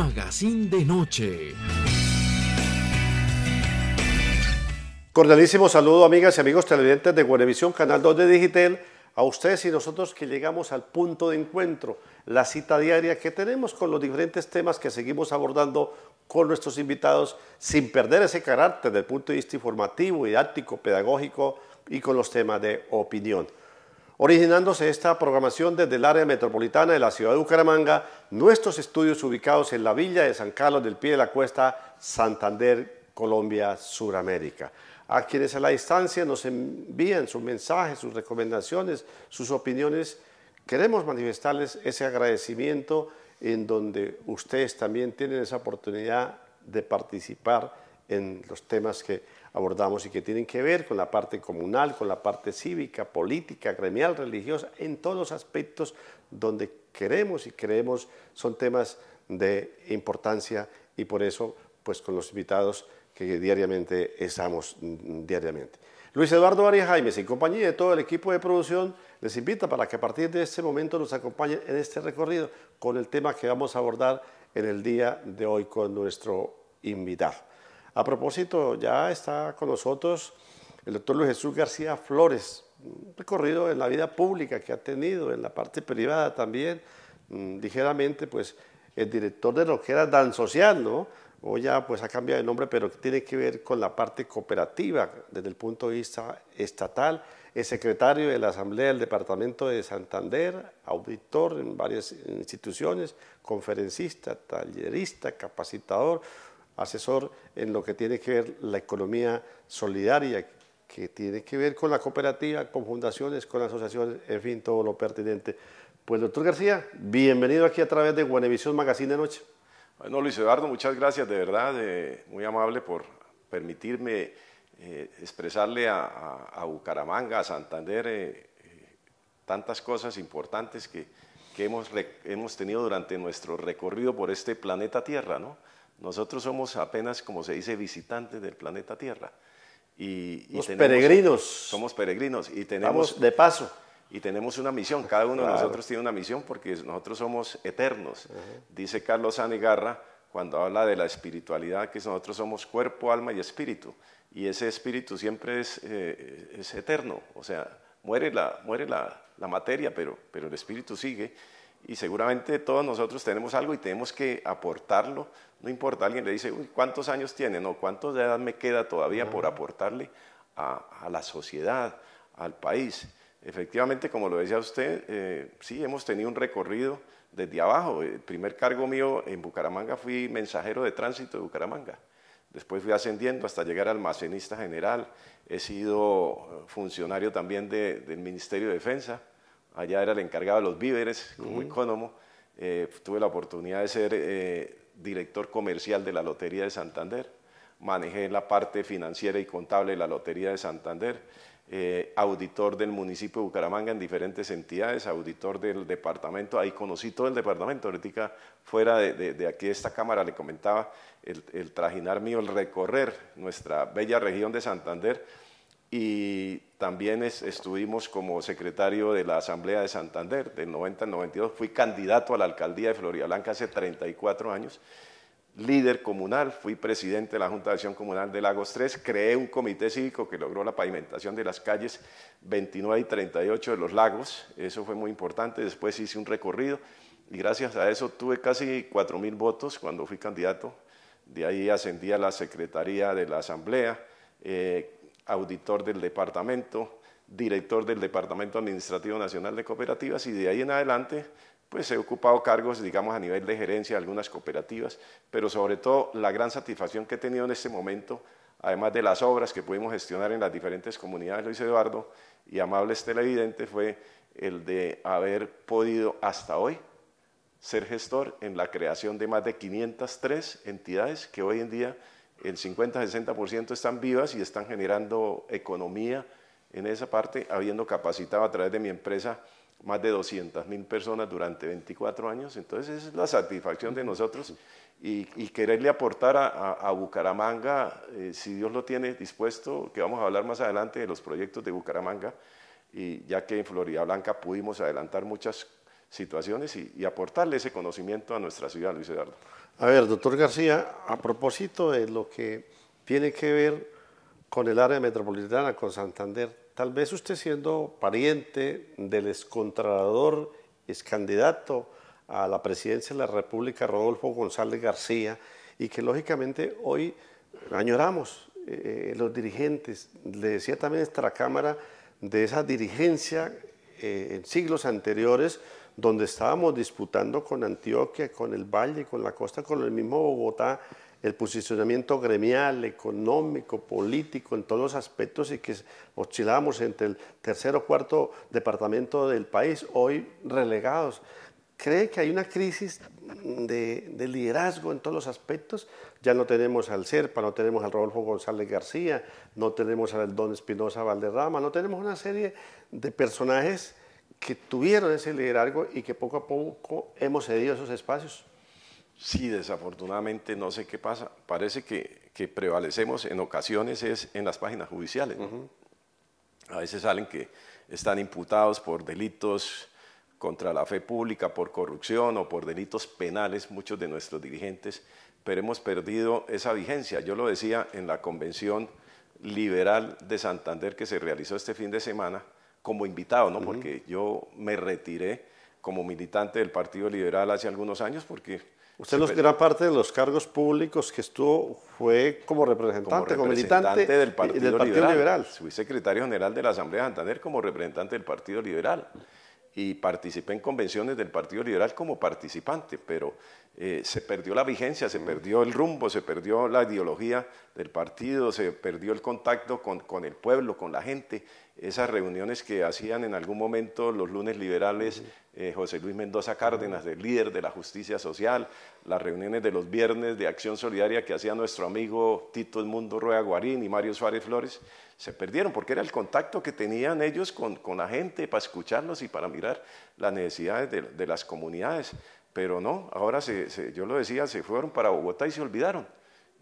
Magazine de Noche. Cordialísimo saludo, amigas y amigos televidentes de Guanevisión, Canal 2 de Digitel, a ustedes y nosotros que llegamos al punto de encuentro, la cita diaria que tenemos con los diferentes temas que seguimos abordando con nuestros invitados, sin perder ese carácter del punto de vista informativo, didáctico, pedagógico y con los temas de opinión. Originándose esta programación desde el área metropolitana de la ciudad de Bucaramanga, nuestros estudios ubicados en la villa de San Carlos del Pie de la Cuesta, Santander, Colombia, Suramérica. A quienes a la distancia nos envían sus mensajes, sus recomendaciones, sus opiniones, queremos manifestarles ese agradecimiento en donde ustedes también tienen esa oportunidad de participar en los temas que abordamos y que tienen que ver con la parte comunal, con la parte cívica, política, gremial, religiosa, en todos los aspectos donde queremos y creemos son temas de importancia y por eso pues con los invitados que diariamente estamos diariamente. Luis Eduardo Arias Jaimes, en compañía de todo el equipo de producción, les invita para que a partir de este momento nos acompañen en este recorrido con el tema que vamos a abordar en el día de hoy con nuestro invitado. A propósito, ya está con nosotros el doctor Luis Jesús García Flores, un recorrido en la vida pública que ha tenido, en la parte privada también, mm, ligeramente, pues el director de lo que era Dan Social, ¿no? O ya pues ha cambiado de nombre, pero tiene que ver con la parte cooperativa desde el punto de vista estatal, es secretario de la Asamblea del Departamento de Santander, auditor en varias instituciones, conferencista, tallerista, capacitador, asesor en lo que tiene que ver la economía solidaria, que tiene que ver con la cooperativa, con fundaciones, con asociaciones, en fin, todo lo pertinente. Pues doctor García, bienvenido aquí a través de Guanevisión Magazine de Noche. Bueno, Luis Eduardo, muchas gracias, de verdad, eh, muy amable por permitirme eh, expresarle a, Bucaramanga, a Santander, eh, tantas cosas importantes que, hemos, hemos, tenido durante nuestro recorrido por este planeta Tierra, ¿no? Nosotros somos apenas, como se dice, visitantes del planeta Tierra. Y, peregrinos. Somos peregrinos y tenemos... de paso. Y tenemos una misión, cada uno de nosotros tiene una misión porque nosotros somos eternos. Dice Carlos Anegarra, cuando habla de la espiritualidad, que nosotros somos cuerpo, alma y espíritu. Y ese espíritu siempre es, eh, es eterno. O sea, muere, la, muere la, la, materia, pero, pero el espíritu sigue. Y seguramente todos nosotros tenemos algo y tenemos que aportarlo no importa, alguien le dice, ¿cuántos años tiene? No, ¿cuántos de edad me queda todavía por aportarle a, la sociedad, al país? Efectivamente, como lo decía usted, eh, sí, hemos tenido un recorrido desde abajo. El primer cargo mío en Bucaramanga fui mensajero de tránsito de Bucaramanga. Después fui ascendiendo hasta llegar al almacenista general. He sido eh, funcionario también del Ministerio de Defensa. Allá era el encargado de los víveres como eh, tuve la oportunidad de ser director comercial de la Lotería de Santander, manejé la parte financiera y contable de la Lotería de Santander, eh, auditor del municipio de Bucaramanga en diferentes entidades, auditor del departamento, ahí conocí todo el departamento, ahorita fuera de, aquí de esta cámara le comentaba el trajinar mío, el recorrer nuestra bella región de Santander, y también es, estuvimos como secretario de la Asamblea de Santander del 90 al 92, fui candidato a la alcaldía de Floridablanca hace 34 años, líder comunal, fui presidente de la Junta de Acción Comunal de Lagos 3, creé un comité cívico que logró la pavimentación de las calles 29 y 38 de los lagos, eso fue muy importante, después hice un recorrido y gracias a eso tuve casi 4.000 votos cuando fui candidato, de ahí ascendí a la Secretaría de la Asamblea, eh, auditor del departamento, director del Departamento Administrativo Nacional de Cooperativas y de ahí en adelante pues he ocupado cargos, digamos, a nivel de gerencia de algunas cooperativas, pero sobre todo la gran satisfacción que he tenido en este momento, además de las obras que pudimos gestionar en las diferentes comunidades, Luis Eduardo y amables televidentes, fue el de haber podido hasta hoy ser gestor en la creación de más de 503 entidades que hoy en día el 50-60% están vivas y están generando economía en esa parte, habiendo capacitado a través de mi empresa más de 200 personas durante 24 años. Entonces, esa es la satisfacción de nosotros y, quererle aportar a, Bucaramanga, eh, si Dios lo tiene dispuesto, que vamos a hablar más adelante de los proyectos de Bucaramanga, y ya que en Florida Blanca pudimos adelantar muchas situaciones y aportarle ese conocimiento a nuestra ciudad, Luis Eduardo. A ver, doctor García, a propósito de lo que tiene que ver con el área metropolitana, con Santander, tal vez usted siendo pariente del excontralor, excandidato a la presidencia de la República, Rodolfo González García, y que lógicamente hoy añoramos eh, los dirigentes, le decía también esta cámara, de esa dirigencia eh, en siglos anteriores, donde estábamos disputando con Antioquia, con el Valle, con la costa, con el mismo Bogotá, el posicionamiento gremial, económico, político, en todos los aspectos y que oscilábamos entre el tercer o cuarto departamento del país, hoy relegados. ¿Cree que hay una crisis de, liderazgo en todos los aspectos? Ya no tenemos al Serpa, no tenemos al Rodolfo González García, no tenemos al Don Espinosa Valderrama, no tenemos una serie de personajes que tuvieron ese liderazgo y que poco a poco hemos cedido esos espacios. Sí, desafortunadamente no sé qué pasa. Parece que, prevalecemos en ocasiones es en las páginas judiciales. A veces salen que están imputados por delitos contra la fe pública, por corrupción o por delitos penales, muchos de nuestros dirigentes, pero hemos perdido esa vigencia. Yo lo decía en la convención liberal de Santander que se realizó este fin de semana, como invitado, ¿no? Porque yo me retiré como militante del Partido Liberal hace algunos años porque... Usted los, gran parte de los cargos públicos que estuvo fue como representante, como, militante del Partido, Liberal. Liberal. Fui secretario general de la Asamblea de Santander como representante del Partido Liberal y participé en convenciones del Partido Liberal como participante, pero eh, se perdió la vigencia, se mm. perdió el rumbo, se perdió la ideología del partido, se perdió el contacto con, con el pueblo, con la gente. Esas reuniones que hacían en algún momento los lunes liberales eh, José Luis Mendoza Cárdenas, el líder de la justicia social, las reuniones de los viernes de acción solidaria que hacía nuestro amigo Tito Edmundo Rueda Guarín y Mario Suárez Flores, se perdieron porque era el contacto que tenían ellos con, la gente para escucharlos y para mirar las necesidades de, las comunidades. Pero no, ahora yo lo decía, se fueron para Bogotá y se olvidaron.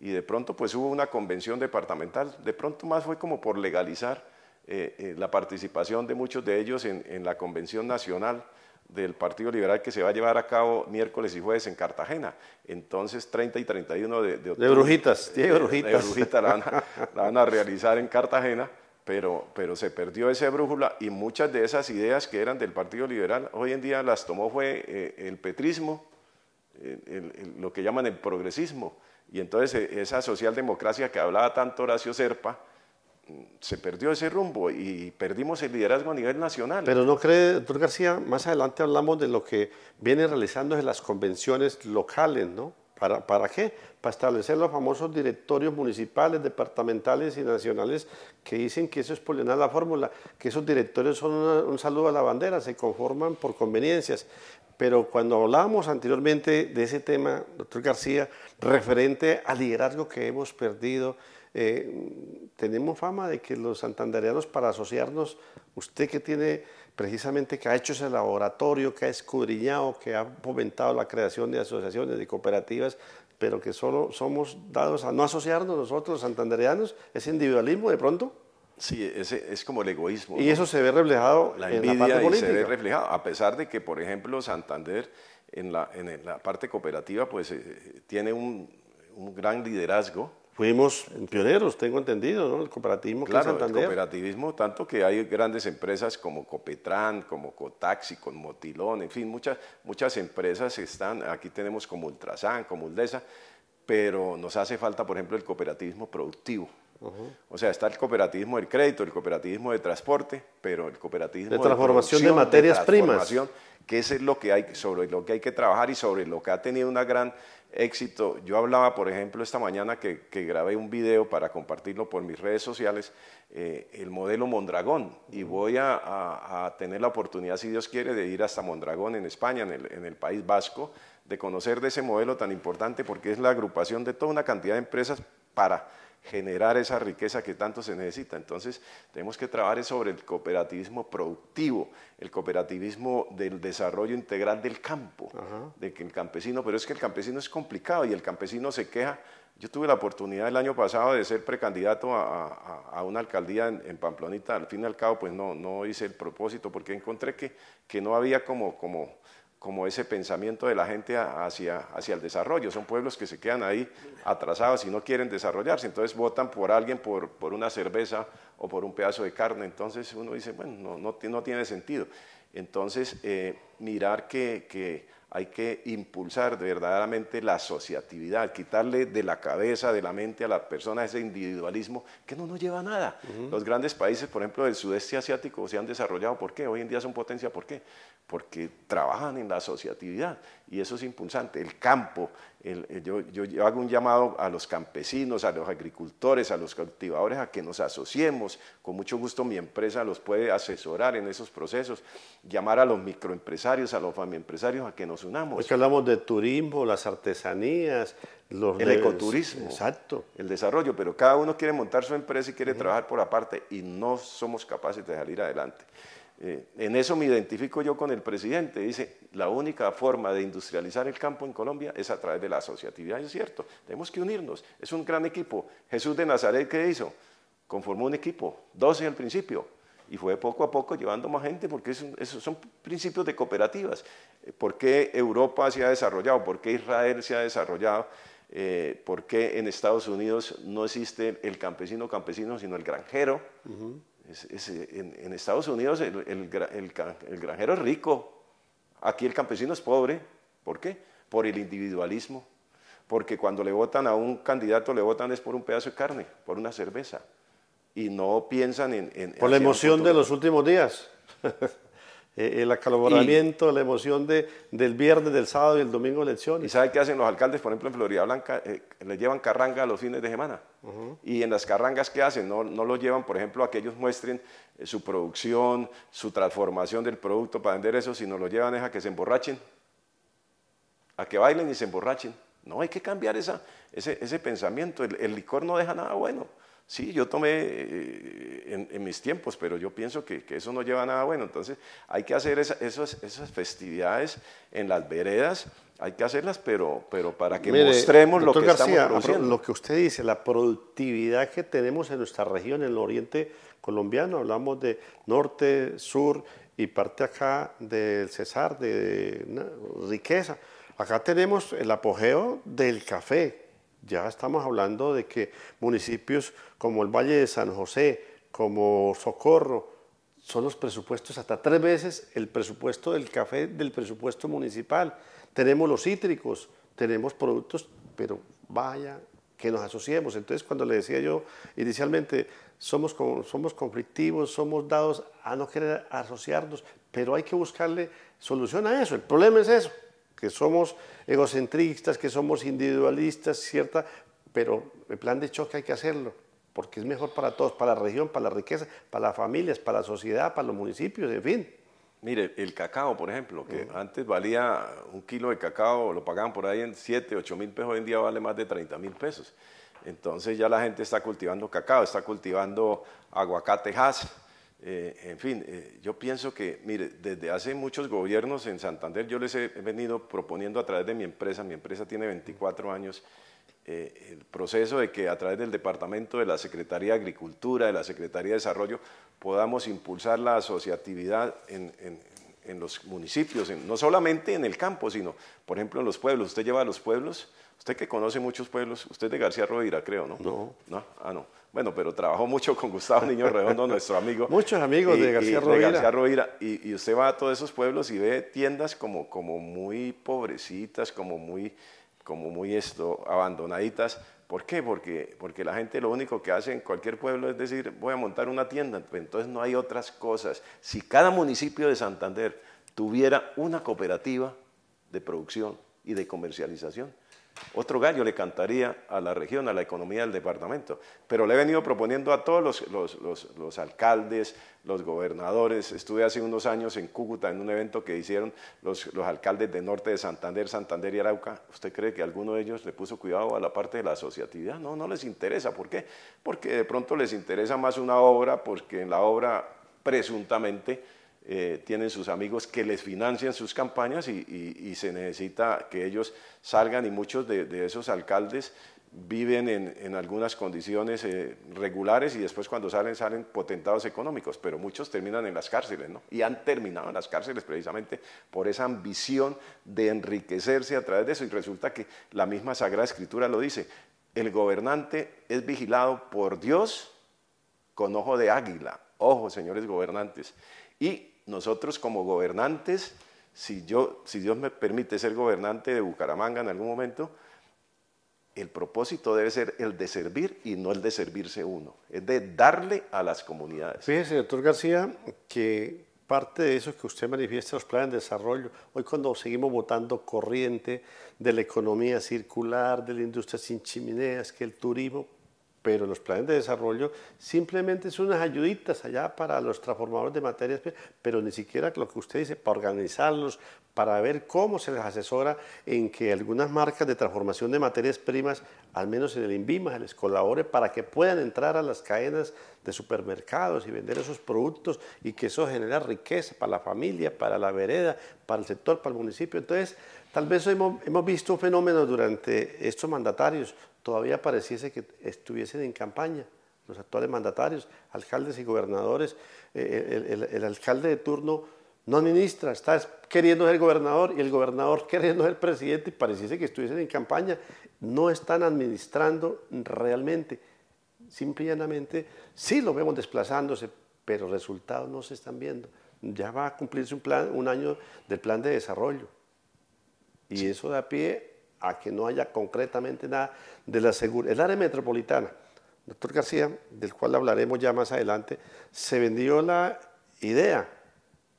Y de pronto pues hubo una convención departamental, de pronto más fue como por legalizar eh, eh, la participación de muchos de ellos en la convención nacional del Partido Liberal que se va a llevar a cabo miércoles y jueves en Cartagena. Entonces, 30 y 31 de, de brujitas, eh, brujitas. la, van a, realizar en Cartagena. Pero, pero, se perdió esa brújula y muchas de esas ideas que eran del Partido Liberal, hoy en día las tomó fue eh, el petrismo, lo que llaman el progresismo, y entonces eh, esa socialdemocracia que hablaba tanto Horacio Serpa, se perdió ese rumbo y perdimos el liderazgo a nivel nacional. Pero no cree, doctor García, más adelante hablamos de lo que viene realizando en las convenciones locales, ¿no? ¿Para, ¿Para qué? Para establecer los famosos directorios municipales, departamentales y nacionales que dicen que eso es polinar la fórmula, que esos directorios son un saludo a la bandera, se conforman por conveniencias. Pero cuando hablábamos anteriormente de ese tema, doctor García, referente al liderazgo que hemos perdido, eh, tenemos fama de que los santandereanos para asociarnos, usted que tiene precisamente que ha hecho ese laboratorio, que ha escudriñado, que ha fomentado la creación de asociaciones, de cooperativas, pero que solo somos dados a no asociarnos nosotros los santandereanos, ese individualismo de pronto. Sí, ese es como el egoísmo. Y eso se ve reflejado en la parte se ve reflejado, a pesar de que, por ejemplo, Santander en la, en parte cooperativa pues eh, tiene un gran liderazgo, fuimos pioneros, tengo entendido, ¿no? El cooperativismo. Claro, el cooperativismo, tanto que hay grandes empresas como Copetran, como Cotaxi, con Motilón, en fin, muchas, muchas empresas están, aquí tenemos como Ultrasan, como Uldesa, pero nos hace falta, por ejemplo, el cooperativismo productivo. O sea, está el cooperativismo del crédito, el cooperativismo de transporte, pero el cooperativismo de transformación de, materias primas, que es lo que hay sobre lo que hay que trabajar y sobre lo que ha tenido un gran éxito. Yo hablaba, por ejemplo, esta mañana que, grabé un video para compartirlo por mis redes sociales, eh, el modelo Mondragón, y voy a, tener la oportunidad, si Dios quiere, de ir hasta Mondragón en España, en el País Vasco, de conocer de ese modelo tan importante porque es la agrupación de toda una cantidad de empresas para generar esa riqueza que tanto se necesita. Entonces, tenemos que trabajar sobre el cooperativismo productivo, el cooperativismo del desarrollo integral del campo, de que el campesino, pero es que el campesino es complicado y el campesino se queja. Yo tuve la oportunidad el año pasado de ser precandidato a, una alcaldía en, Pamplonita, al fin y al cabo pues no, no hice el propósito porque encontré que, que no había como, como como ese pensamiento de la gente hacia, hacia el desarrollo. Son pueblos que se quedan ahí atrasados y no quieren desarrollarse, entonces votan por alguien, por, por una cerveza o por un pedazo de carne. Entonces uno dice, bueno, no, no, no tiene sentido. Entonces, eh, mirar que hay que impulsar verdaderamente la asociatividad, quitarle de la cabeza, de la mente a la persona ese individualismo que no nos lleva a nada. Los grandes países, por ejemplo, del sudeste asiático se han desarrollado, ¿por qué? Hoy en día son potencia, ¿por qué? Porque trabajan en la asociatividad y eso es impulsante. El campo, eh, yo, hago un llamado a los campesinos, a los agricultores, a los cultivadores, a que nos asociemos. Con mucho gusto mi empresa los puede asesorar en esos procesos, llamar a los microempresarios, a los famiempresarios a que nos unamos. Es que hablamos de turismo, las artesanías, los el ecoturismo, exacto. el desarrollo, pero cada uno quiere montar su empresa y quiere trabajar por aparte y no somos capaces de salir adelante. Eh, en eso me identifico yo con el presidente. Dice, la única forma de industrializar el campo en Colombia es a través de la asociatividad. Es cierto, tenemos que unirnos. Es un gran equipo. Jesús de Nazaret, ¿qué hizo? Conformó un equipo, 12 al principio, y fue poco a poco llevando más gente porque esos son principios de cooperativas. Eh, ¿Por qué Europa se ha desarrollado? ¿Por qué Israel se ha desarrollado? Eh, ¿Por qué en Estados Unidos no existe el campesino campesino, sino el granjero? en, Estados Unidos el, granjero es rico, aquí el campesino es pobre. ¿Por qué? Por el individualismo. Porque cuando le votan a un candidato, le votan es por un pedazo de carne, por una cerveza. Y no piensan en por la emoción de los últimos días. Eh, el acaloramiento, la emoción del viernes, del sábado y el domingo de elecciones. ¿Y sabe qué hacen los alcaldes, por ejemplo, en Florida Blanca? Eh, les llevan carranga a los fines de semana. Y en las carrangas, que hacen? No, no los llevan, por ejemplo, a que ellos muestren eh, su producción, su transformación del producto para vender eso, sino lo llevan es a que se emborrachen, a que bailen y se emborrachen. No, hay que cambiar ese, pensamiento. el licor no deja nada bueno. Sí, yo tomé eh, en, mis tiempos, pero yo pienso que, eso no lleva a nada bueno. Entonces hay que hacer esas, festividades en las veredas, hay que hacerlas, pero, para que mostremos lo que estamos produciendo. Lo que usted dice, la productividad que tenemos en nuestra región, en el oriente colombiano, hablamos de norte, sur y parte acá del Cesar, de riqueza. Acá tenemos el apogeo del café, ya estamos hablando de que municipios como el Valle de San José, como Socorro, son los presupuestos hasta tres veces el presupuesto del café del presupuesto municipal. Tenemos los cítricos, tenemos productos, pero vaya que nos asociemos. Entonces, cuando le decía yo inicialmente, somos, somos conflictivos, somos dados a no querer asociarnos, pero hay que buscarle solución a eso. El problema es eso que somos egocentristas, que somos individualistas, ¿cierta? Pero el plan de choque hay que hacerlo, porque es mejor para todos, para la región, para la riqueza, para las familias, para la sociedad, para los municipios, en fin. Mire, el cacao, por ejemplo, que mm. antes valía un kilo de cacao, lo pagaban por ahí en 7, 8 mil pesos, hoy en día vale más de 30 mil pesos. Entonces ya la gente está cultivando cacao, está cultivando aguacatejas, eh, en fin, eh, yo pienso que, mire, desde hace muchos gobiernos en Santander yo les he venido proponiendo a través de mi empresa, mi empresa tiene 24 años, eh, el proceso de que a través del departamento de la Secretaría de Agricultura, de la Secretaría de Desarrollo, podamos impulsar la asociatividad en, los municipios, no solamente en el campo, sino, por ejemplo, en los pueblos. Usted lleva a los pueblos, usted que conoce muchos pueblos, usted es de García Rovira, creo, ¿no? ¿No? Ah, no. Bueno, pero trabajó mucho con Gustavo Niño Redondo, nuestro amigo. Muchos amigos de García Rovira. García Y, y, usted va a todos esos pueblos y ve tiendas como, como muy pobrecitas, como muy, como muy esto, abandonaditas. ¿Por qué? Porque, porque la gente lo único que hace en cualquier pueblo es decir, voy a montar una tienda, pues entonces no hay otras cosas. Si cada municipio de Santander tuviera una cooperativa de producción y de comercialización, otro gallo le cantaría a la región, a la economía del departamento. Pero le he venido proponiendo a todos los, alcaldes, los gobernadores. Estuve hace unos años en Cúcuta en un evento que hicieron los, alcaldes de norte de Santander, Santander y Arauca. ¿Usted cree que alguno de ellos le puso cuidado a la parte de la asociatividad? No, no les interesa. ¿Por qué? Porque de pronto les interesa más una obra, porque en la obra presuntamente eh, tienen sus amigos que les financian sus campañas y, se necesita que ellos salgan y muchos de, esos alcaldes viven en, algunas condiciones eh, regulares y después cuando salen salen potentados económicos, pero muchos terminan en las cárceles, ¿no? Y han terminado en las cárceles precisamente por esa ambición de enriquecerse a través de eso y resulta que la misma Sagrada Escritura lo dice, el gobernante es vigilado por Dios con ojo de águila, ojo señores gobernantes, y nosotros como gobernantes, si, Dios me permite ser gobernante de Bucaramanga en algún momento, el propósito debe ser el de servir y no el de servirse uno, es de darle a las comunidades. Fíjese, doctor García, que parte de eso que usted manifiesta, los planes de desarrollo, hoy cuando seguimos votando corriente de la economía circular, de la industria sin chimeneas, que el turismo, pero los planes de desarrollo simplemente son unas ayuditas allá para los transformadores de materias primas, pues, pero ni siquiera lo que usted dice, para organizarlos, para ver cómo se les asesora en que algunas marcas de transformación de materias primas, al menos en el INVIMA, les colabore para que puedan entrar a las cadenas de supermercados y vender esos productos y que eso genera riqueza para la familia, para la vereda, para el sector, para el municipio. Entonces, tal vez hemos, hemos visto un fenómeno durante estos mandatarios, todavía pareciese que estuviesen en campaña los actuales mandatarios, alcaldes y gobernadores. Eh, eh, el, alcalde de turno no administra, está queriendo ser gobernador y el gobernador queriendo ser presidente y pareciese que estuviesen en campaña. No están administrando realmente. Simplemente sí lo vemos desplazándose, pero resultados no se están viendo. Ya va a cumplirse un, plan, un año del plan de desarrollo. Y eso da pie a que no haya concretamente nada de la seguridad. El área metropolitana, doctor García, del cual hablaremos ya más adelante, se vendió la idea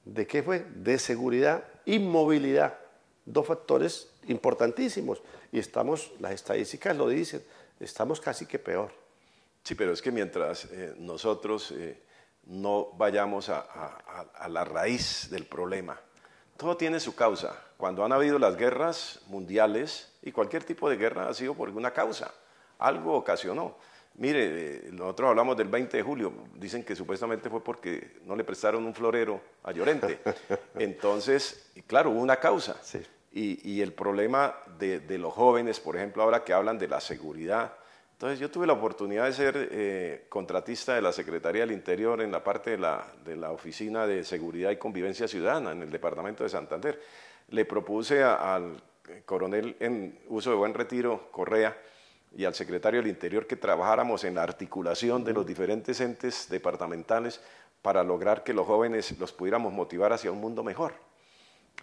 de qué fue, de seguridad y movilidad, dos factores importantísimos. Y estamos, las estadísticas lo dicen, estamos casi que peor. Sí, pero es que mientras eh, nosotros eh, no vayamos a la raíz del problema, todo tiene su causa. Cuando han habido las guerras mundiales, y cualquier tipo de guerra ha sido por alguna causa, algo ocasionó. Mire, eh, nosotros hablamos del 20 de julio, dicen que supuestamente fue porque no le prestaron un florero a Llorente. Entonces, claro, hubo una causa. Y, el problema de, los jóvenes, por ejemplo, ahora que hablan de la seguridad. Entonces, yo tuve la oportunidad de ser eh, contratista de la Secretaría del Interior en la parte de la, de la Oficina de Seguridad y Convivencia Ciudadana en el Departamento de Santander. Le propuse al coronel en uso de buen retiro, Correa, y al secretario del Interior que trabajáramos en la articulación de los diferentes entes departamentales para lograr que los jóvenes los pudiéramos motivar hacia un mundo mejor.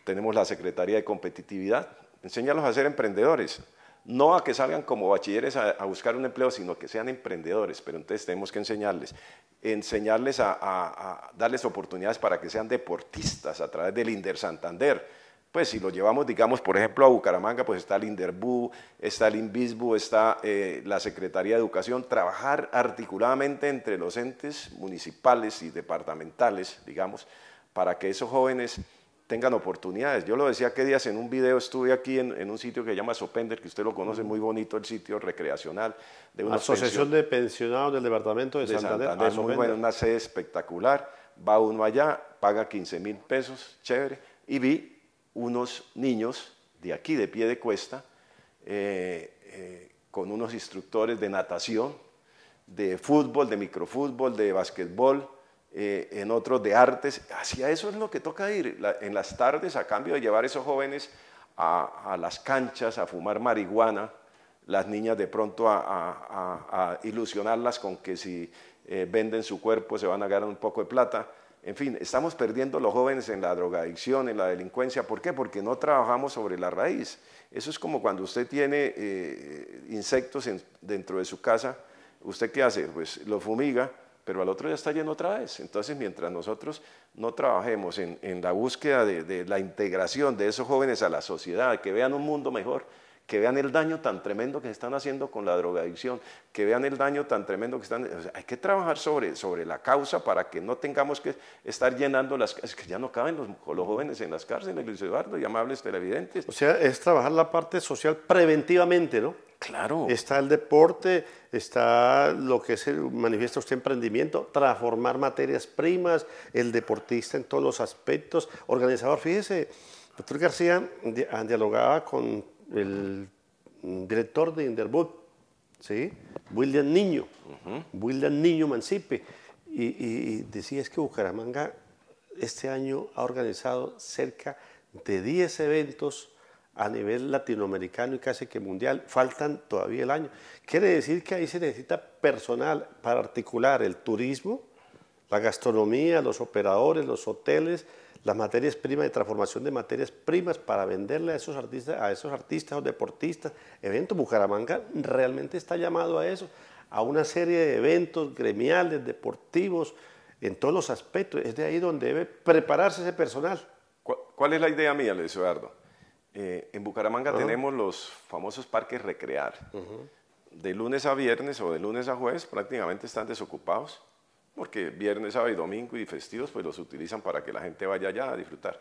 Tenemos la Secretaría de Competitividad, enséñalos a ser emprendedores, no a que salgan como bachilleres a, buscar un empleo, sino que sean emprendedores, pero entonces tenemos que enseñarles, enseñarles a, a darles oportunidades para que sean deportistas a través del Inder Santander, pues si lo llevamos, digamos, por ejemplo, a Bucaramanga, pues está el INDERBU, está el INVISBU, está eh, la Secretaría de Educación, trabajar articuladamente entre los entes municipales y departamentales, digamos, para que esos jóvenes tengan oportunidades. Yo lo decía que días en un video, estuve aquí en, un sitio que se llama Sopender, que usted lo conoce mm. muy bonito, el sitio recreacional de una asociación de pensionados del departamento de, de Santander. muy buena, una sede espectacular. Va uno allá, paga 15 mil pesos, chévere, y vi unos niños de aquí, de pie de cuesta, eh, eh, con unos instructores de natación, de fútbol, de microfútbol, de basquetbol, eh, en otros de artes. Hacia eso es lo que toca ir en las tardes a cambio de llevar a esos jóvenes a, las canchas a fumar marihuana, las niñas de pronto a, ilusionarlas con que si venden su cuerpo se van a ganar un poco de plata. En fin, estamos perdiendo los jóvenes en la drogadicción, en la delincuencia. ¿Por qué? Porque no trabajamos sobre la raíz. Eso es como cuando usted tiene eh, insectos dentro de su casa. ¿Usted qué hace? Pues lo fumiga, pero al otro día está lleno otra vez. Entonces, mientras nosotros no trabajemos en, la búsqueda de la integración de esos jóvenes a la sociedad, que vean un mundo mejor, que vean el daño tan tremendo que se están haciendo con la drogadicción, que vean el daño tan tremendo que están... hay que trabajar sobre, sobre la causa para que no tengamos que estar llenando las... Es que ya no caben los, jóvenes en las cárceles, Luis Eduardo, y amables televidentes. O sea, es trabajar la parte social preventivamente, ¿no? Claro. Está el deporte, está lo que es el, manifiesta usted emprendimiento, transformar materias primas, el deportista en todos los aspectos, organizador. Fíjese, doctor García ah, dialogaba con el director de Inderbud, ¿sí? William Niño, William Niño Mancipe, y, y, decía es que Bucaramanga este año ha organizado cerca de 10 eventos a nivel latinoamericano y casi que mundial, faltan todavía el año. Quiere decir que ahí se necesita personal para articular el turismo, la gastronomía, los operadores, los hoteles, las materias primas, de transformación de materias primas para venderle a esos artistas, a esos artistas o deportistas, evento Bucaramanga realmente está llamado a eso, a una serie de eventos gremiales, deportivos, en todos los aspectos. Es de ahí donde debe prepararse ese personal. ¿Cuál es la idea mía, Luis Eduardo? Eh, en Bucaramanga tenemos los famosos parques recrear. De lunes a viernes o de lunes a jueves prácticamente están desocupados porque viernes, sábado y domingo y festivos pues los utilizan para que la gente vaya allá a disfrutar.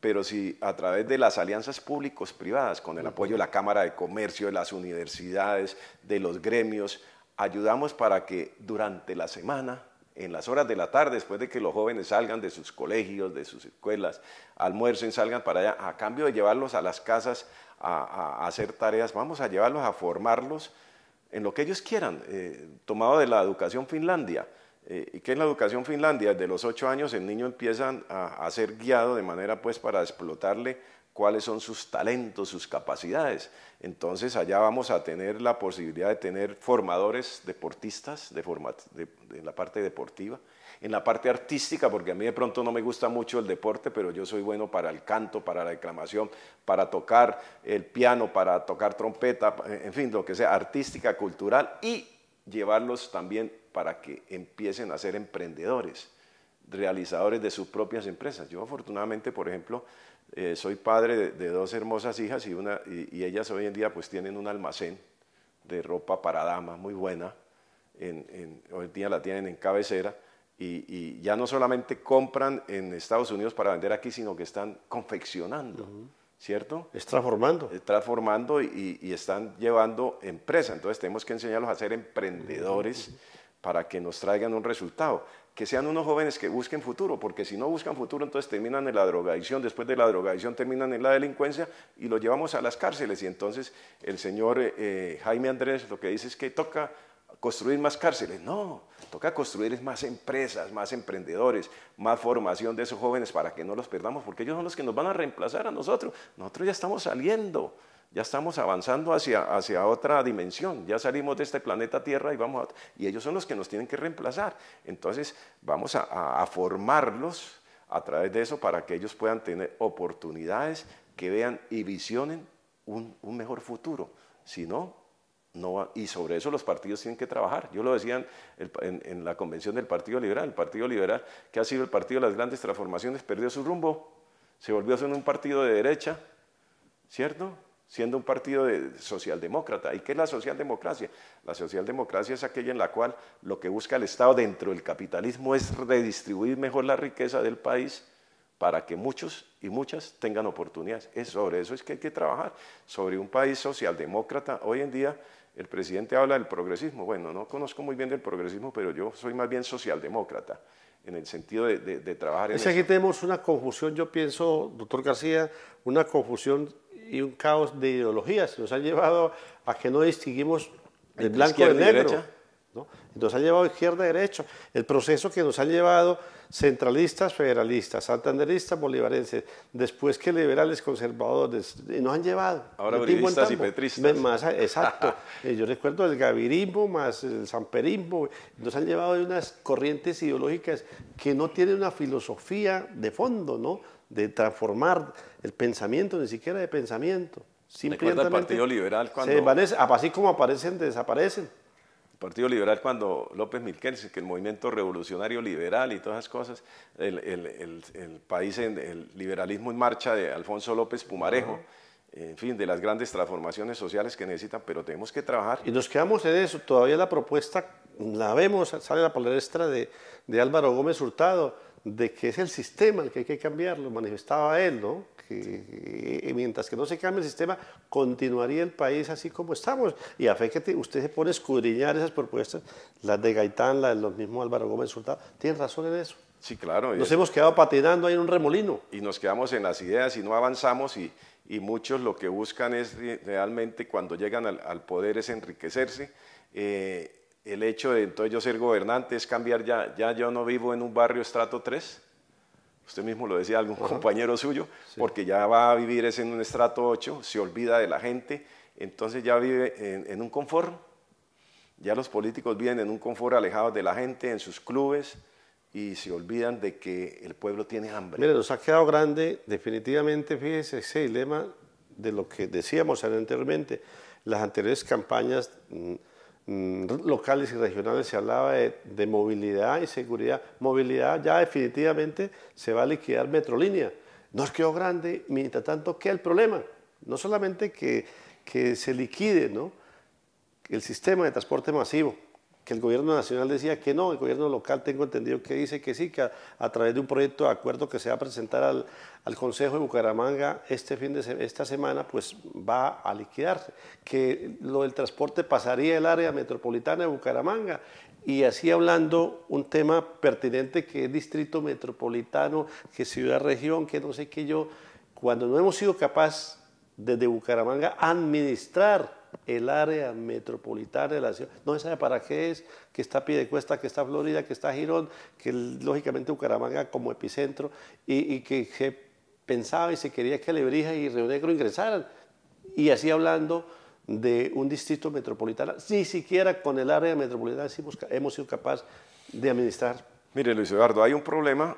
Pero si a través de las alianzas públicos-privadas, con el apoyo de la Cámara de Comercio, de las universidades, de los gremios, ayudamos para que durante la semana, en las horas de la tarde, después de que los jóvenes salgan de sus colegios, de sus escuelas, almuercen, salgan para allá, a cambio de llevarlos a las casas a, hacer tareas, vamos a llevarlos a formarlos en lo que ellos quieran, eh, tomado de la educación Finlandia eh, y que en la educación finlandia, desde los 8 años, el niño empieza a, ser guiado de manera pues para explotarle cuáles son sus talentos, sus capacidades. Entonces allá vamos a tener la posibilidad de tener formadores deportistas de, la parte deportiva, en la parte artística, porque a mí de pronto no me gusta mucho el deporte, pero yo soy bueno para el canto, para la declamación, para tocar el piano, para tocar trompeta, en fin, lo que sea, artística, cultural y llevarlos también para que empiecen a ser emprendedores, realizadores de sus propias empresas. Yo afortunadamente, por ejemplo, eh, soy padre de, dos hermosas hijas y, una, y, ellas hoy en día pues tienen un almacén de ropa para damas muy buena, en, hoy en día la tienen en cabecera y, ya no solamente compran en Estados Unidos para vender aquí, sino que están confeccionando. ¿cierto? Es transformando. Es eh, transformando y, y, están llevando empresa. Entonces tenemos que enseñarlos a ser emprendedores para que nos traigan un resultado. Que sean unos jóvenes que busquen futuro, porque si no buscan futuro, entonces terminan en la drogadicción, después de la drogadicción terminan en la delincuencia y los llevamos a las cárceles. Y entonces el señor eh, eh, Jaime Andrés lo que dice es que toca construir más cárceles. No, toca construir más empresas, más emprendedores, más formación de esos jóvenes para que no los perdamos, porque ellos son los que nos van a reemplazar a nosotros. Nosotros ya estamos saliendo ya estamos avanzando hacia, otra dimensión, ya salimos de este planeta Tierra y vamos a, y ellos son los que nos tienen que reemplazar. Entonces vamos a, formarlos a través de eso para que ellos puedan tener oportunidades, que vean y visionen un, mejor futuro. Si no, no, y sobre eso los partidos tienen que trabajar. Yo lo decía en, en, la convención del Partido Liberal. El Partido Liberal, que ha sido el partido de las grandes transformaciones, perdió su rumbo. Se volvió a ser un partido de derecha, ¿cierto? siendo un partido socialdemócrata. ¿Y qué es la socialdemocracia? La socialdemocracia es aquella en la cual lo que busca el Estado dentro del capitalismo es redistribuir mejor la riqueza del país para que muchos y muchas tengan oportunidades. Es sobre eso es que hay que trabajar, sobre un país socialdemócrata. Hoy en día el presidente habla del progresismo. Bueno, no conozco muy bien del progresismo, pero yo soy más bien socialdemócrata en el sentido de, trabajar en es eso. aquí tenemos una confusión, yo pienso, doctor García, una confusión y un caos de ideologías. Nos han llevado a que no distinguimos el blanco del negro. ¿no? Nos han llevado izquierda y derecha. El proceso que nos han llevado centralistas, federalistas, santanderistas, bolivarenses, después que liberales, conservadores, nos han llevado. Ahora y petristas. Más, exacto. yo recuerdo el gavirismo más el samperismo, nos han llevado de unas corrientes ideológicas que no tienen una filosofía de fondo, ¿no? de transformar el pensamiento, ni siquiera de pensamiento. Simplemente el Partido Liberal cuando... así como aparecen, desaparecen. El Partido Liberal cuando López Milquens, que el movimiento revolucionario liberal y todas esas cosas, el, país, en, el liberalismo en marcha de Alfonso López Pumarejo, en fin, de las grandes transformaciones sociales que necesitan, pero tenemos que trabajar. Y nos quedamos en eso, todavía la propuesta la vemos, sale la palestra de, de Álvaro Gómez Hurtado, de que es el sistema el que hay que cambiarlo, manifestaba él, ¿no? Que mientras que no se cambie el sistema, continuaría el país así como estamos. Y a fe que usted se pone a escudriñar esas propuestas, las de Gaitán, las de los mismos Álvaro Gómez Hurtado, tiene razón en eso. Sí, claro. Nos hemos quedado patinando ahí en un remolino. Y nos quedamos en las ideas y no avanzamos y, y muchos lo que buscan es realmente cuando llegan al, poder es enriquecerse. Eh, el hecho de entonces yo ser gobernante es cambiar ya, ya yo no vivo en un barrio estrato 3, usted mismo lo decía algún compañero suyo, porque ya va a vivir es en un estrato 8, se olvida de la gente, entonces ya vive en, un confort, ya los políticos viven en un confort alejados de la gente, en sus clubes, y se olvidan de que el pueblo tiene hambre. Mire, nos ha quedado grande, definitivamente, fíjese ese dilema de lo que decíamos anteriormente, las anteriores campañas mm, Mm, locales y regionales se hablaba de, movilidad y seguridad. Movilidad ya definitivamente se va a liquidar Metrolínea. Nos quedó grande, mientras tanto es el problema. No solamente que, se liquide el sistema de transporte masivo, que el gobierno nacional decía que no, el gobierno local tengo entendido que dice que sí, que a, través de un proyecto de acuerdo que se va a presentar al, Consejo de Bucaramanga este fin de esta semana, pues va a liquidarse, que lo del transporte pasaría el área metropolitana de Bucaramanga. Y así hablando un tema pertinente que es distrito metropolitano, que ciudad, región, que no sé qué yo, cuando no hemos sido capaces desde Bucaramanga administrar el área metropolitana de la ciudad. No se sabe para qué es, que está Piedecuesta, que está Florida, que está Girón, que lógicamente Bucaramanga como epicentro, y, que, pensaba y se quería que Lebrija y Río Negro ingresaran. Y así hablando de un distrito metropolitano, ni siquiera con el área metropolitana hemos sido capaces de administrar. Mire, Luis Eduardo, hay un problema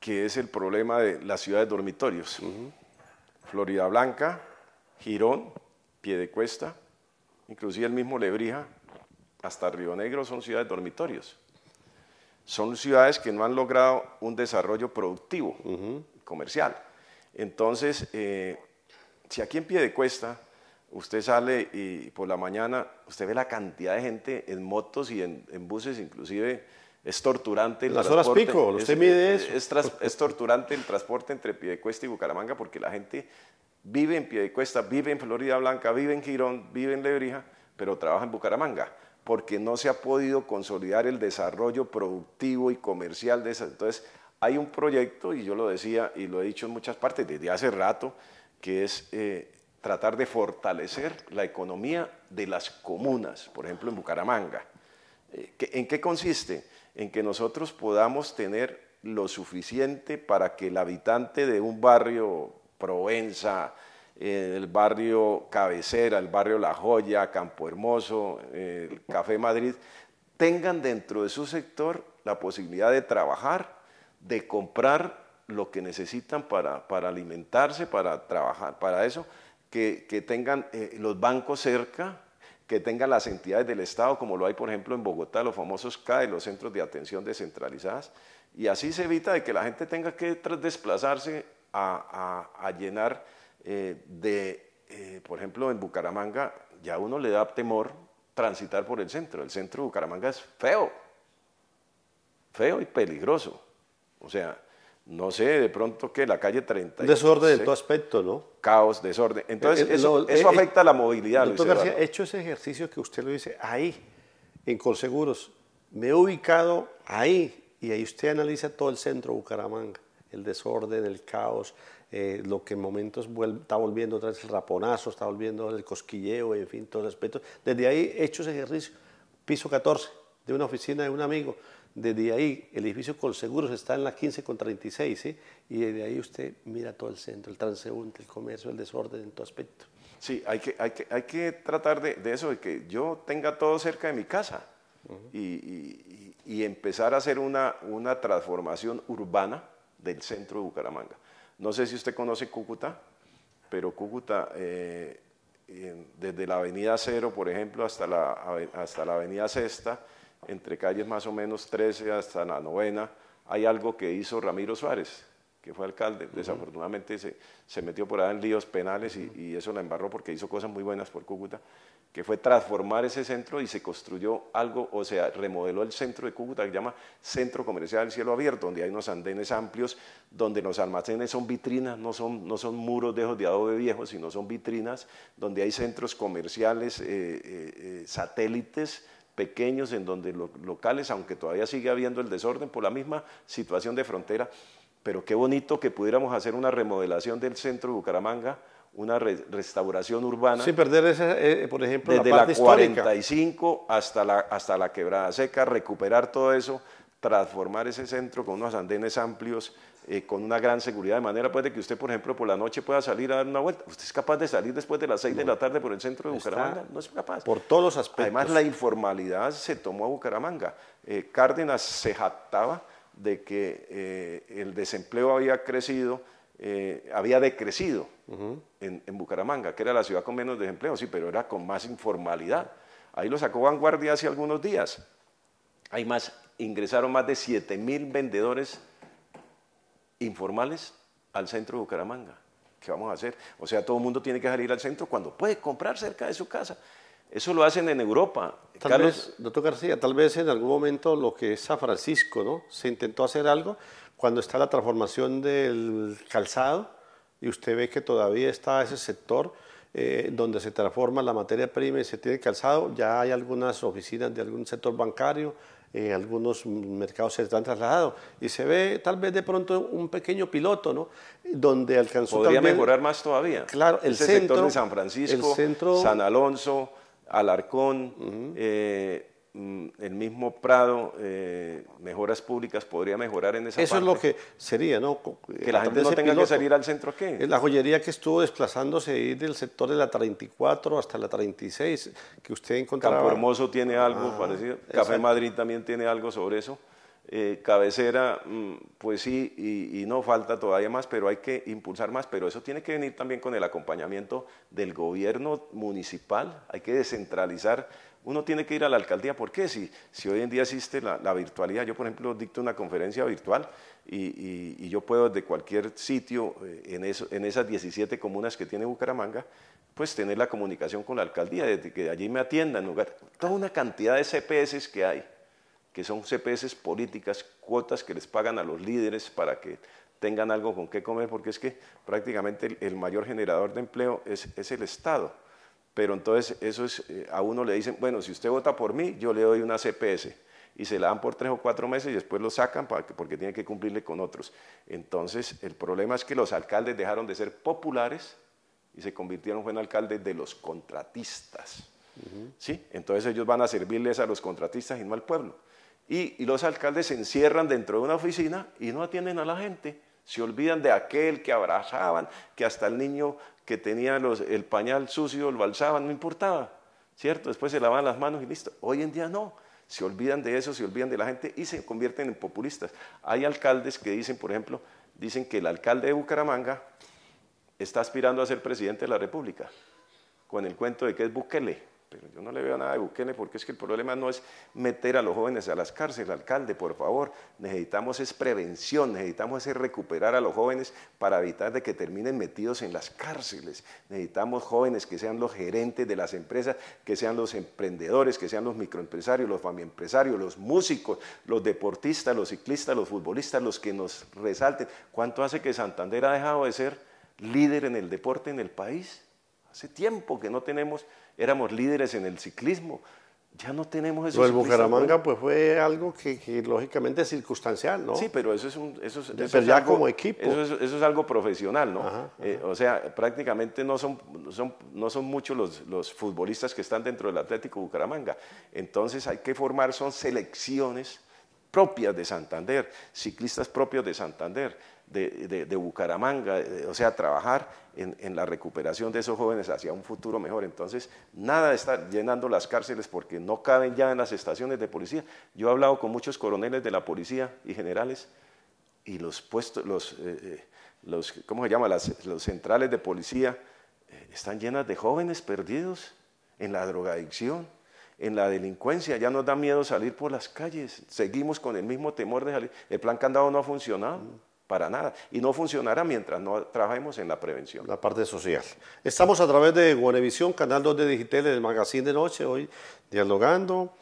que es el problema de las ciudades dormitorios. Florida Blanca, Girón, Piedecuesta, inclusive el mismo Lebrija, hasta Río Negro son ciudades dormitorios. Son ciudades que no han logrado un desarrollo productivo, comercial. Entonces, eh, si aquí en Piedecuesta usted sale y por la mañana usted ve la cantidad de gente en motos y en, buses, inclusive es torturante. El Las horas pico, usted mide eso. es, torturante el transporte entre Piedecuesta y Bucaramanga porque la gente vive en Piedecuesta, vive en Florida Blanca, vive en Girón, vive en Lebrija, pero trabaja en Bucaramanga, porque no se ha podido consolidar el desarrollo productivo y comercial de esas. Entonces, hay un proyecto, y yo lo decía y lo he dicho en muchas partes desde hace rato, que es eh, tratar de fortalecer la economía de las comunas, por ejemplo en Bucaramanga. Eh, ¿En qué consiste? En que nosotros podamos tener lo suficiente para que el habitante de un barrio Provenza, eh, el barrio Cabecera, el barrio La Joya, Campo Hermoso, eh, el Café Madrid, tengan dentro de su sector la posibilidad de trabajar, de comprar lo que necesitan para, para alimentarse, para trabajar, para eso, que, tengan eh, los bancos cerca, que tengan las entidades del Estado, como lo hay, por ejemplo, en Bogotá, los famosos CAE, los centros de atención descentralizadas, y así se evita de que la gente tenga que desplazarse a, llenar eh, de, eh, por ejemplo, en Bucaramanga ya uno le da temor transitar por el centro. El centro de Bucaramanga es feo, feo y peligroso. O sea, no sé, de pronto que la calle 30. Desorden en todo aspecto, ¿no? Caos, desorden. Entonces, eh, eso, afecta a la movilidad. Doctor García, he hecho ese ejercicio que usted lo dice ahí, en Conseguros. Me he ubicado ahí y ahí usted analiza todo el centro de Bucaramanga el desorden, el caos, eh, lo que en momentos está volviendo otra vez el raponazo, está volviendo el cosquilleo, en fin, todos los aspectos. Desde ahí he hecho ese ejercicio, piso 14 de una oficina de un amigo, desde ahí el edificio con seguros está en la 15 con 36, y desde ahí usted mira todo el centro, el transeúnte, el comercio, el desorden en todo aspecto. Sí, hay que, hay que, hay que tratar de, eso, de que yo tenga todo cerca de mi casa y, y, empezar a hacer una, una transformación urbana del centro de Bucaramanga. No sé si usted conoce Cúcuta, pero Cúcuta, eh, desde la avenida Cero, por ejemplo, hasta la, hasta la avenida Sexta, entre calles más o menos 13 hasta la novena, hay algo que hizo Ramiro Suárez, que fue alcalde. Desafortunadamente se, metió por ahí en líos penales y, y, eso la embarró porque hizo cosas muy buenas por Cúcuta que fue transformar ese centro y se construyó algo, o sea, remodeló el centro de Cúcuta que se llama Centro Comercial del Cielo Abierto, donde hay unos andenes amplios, donde los almacenes son vitrinas, no son, muros de de adobe viejos, sino son vitrinas, donde hay centros comerciales, eh, eh, eh, satélites, pequeños en donde los locales, aunque todavía sigue habiendo el desorden por la misma situación de frontera, pero qué bonito que pudiéramos hacer una remodelación del centro de Bucaramanga una restauración urbana. Sin perder, esa, eh, eh, por ejemplo, desde la, parte la 45 hasta la, hasta la quebrada seca, recuperar todo eso, transformar ese centro con unos andenes amplios, eh, con una gran seguridad, de manera pues, que usted, por ejemplo, por la noche pueda salir a dar una vuelta. ¿Usted es capaz de salir después de las 6 de la tarde por el centro de Bucaramanga? No es capaz. Por todos los aspectos. Además, la informalidad se tomó a Bucaramanga. Cárdenas se jactaba de que el desempleo había crecido eh, había decrecido en, en, Bucaramanga, que era la ciudad con menos desempleo, sí, pero era con más informalidad. Ahí lo sacó Vanguardia hace algunos días. Hay más, ingresaron más de 7 mil vendedores informales al centro de Bucaramanga. ¿Qué vamos a hacer? O sea, todo el mundo tiene que salir al centro cuando puede comprar cerca de su casa. Eso lo hacen en Europa. Tal vez, doctor García, tal vez en algún momento lo que es San Francisco, ¿no? Se intentó hacer algo, cuando está la transformación del calzado y usted ve que todavía está ese sector eh, donde se transforma la materia prima y se tiene calzado, ya hay algunas oficinas de algún sector bancario, eh, algunos mercados se están trasladando y se ve tal vez de pronto un pequeño piloto, ¿no? Donde alcanzó podría mejorar más todavía. Claro, el Ese centro sector de San Francisco, San Alonso, Alarcón, Mm, el mismo Prado, eh, mejoras públicas, podría mejorar en esa Eso es lo que sería, ¿no? Eh, que la, gente no tenga que salir al centro ¿Qué? La joyería que estuvo desplazándose del sector de la 34 hasta la 36, que usted encontraba. Campo Hermoso tiene ah, algo parecido. Café Madrid también tiene algo sobre eso. Eh, cabecera, mm, pues sí, y, y, no falta todavía más, pero hay que impulsar más, pero eso tiene que venir también con el acompañamiento del gobierno municipal, hay que descentralizar uno tiene que ir a la alcaldía. ¿Por qué? Si, hoy en día existe la, virtualidad, yo por ejemplo dicto una conferencia virtual y, yo puedo desde cualquier sitio eh, en, esas 17 comunas que tiene Bucaramanga, pues tener la comunicación con la alcaldía, desde que allí me atiendan, lugar, toda una cantidad de CPS que hay, que son CPS políticas, cuotas que les pagan a los líderes para que tengan algo con qué comer, porque es que prácticamente el, mayor generador de empleo es el Estado. Pero entonces eso es, eh, a uno le dicen, bueno, si usted vota por mí, yo le doy una CPS. Y se la dan por tres o cuatro meses y después lo sacan porque tienen que cumplirle con otros. Entonces el problema es que los alcaldes dejaron de ser populares y se convirtieron en alcaldes de los contratistas. ¿Sí? Entonces ellos van a servirles a los contratistas y no al pueblo. y, los alcaldes se encierran dentro de una oficina y no atienden a la gente. Se olvidan de aquel que abrazaban, que hasta el niño que tenía el pañal sucio lo alzaban, no importaba, ¿cierto? Después se lavaban las manos y listo. Hoy en día no. Se olvidan de eso, se olvidan de la gente y se convierten en populistas. Hay alcaldes que dicen, por ejemplo, dicen que el alcalde de Bucaramanga está aspirando a ser presidente de la República, con el cuento de que es Bukele pero yo no le veo nada de Bukele porque es que el problema no es meter a los jóvenes a las cárceles, alcalde, por favor, necesitamos es prevención, necesitamos es recuperar a los jóvenes para evitar de que terminen metidos en las cárceles, necesitamos jóvenes que sean los gerentes de las empresas, que sean los emprendedores, que sean los microempresarios, los familiempresarios, los músicos, los deportistas, los ciclistas, los futbolistas, los que nos resalten. ¿Cuánto hace que Santander ha dejado de ser líder en el deporte en el país? Hace tiempo que no tenemos éramos líderes en el ciclismo. Ya no tenemos eso. el Bucaramanga, pues fue algo que, que, lógicamente es circunstancial, ¿no? Sí, pero eso es un. es, pero ya algo, como equipo. Eso es, eso es, algo profesional, ¿no? Eh, o sea, prácticamente no son, son, no son muchos los, los futbolistas que están dentro del Atlético Bucaramanga. Entonces hay que formar, son selecciones propias de Santander, ciclistas propios de Santander de, de, Bucaramanga, eh, o sea, trabajar en, la recuperación de esos jóvenes hacia un futuro mejor. Entonces, nada de estar llenando las cárceles porque no caben ya en las estaciones de policía. Yo he hablado con muchos coroneles de la policía y generales y los puestos, los, eh, eh, ¿cómo se llama? Las los centrales de policía están llenas de jóvenes perdidos en la drogadicción, en la delincuencia. Ya nos da miedo salir por las calles. Seguimos con el mismo temor de salir. El plan candado no ha funcionado para nada. Y no funcionará mientras no trabajemos en la prevención. La parte social. Estamos a través de Guanevisión, Canal 2 de Digitel, el Magazine de Noche, hoy dialogando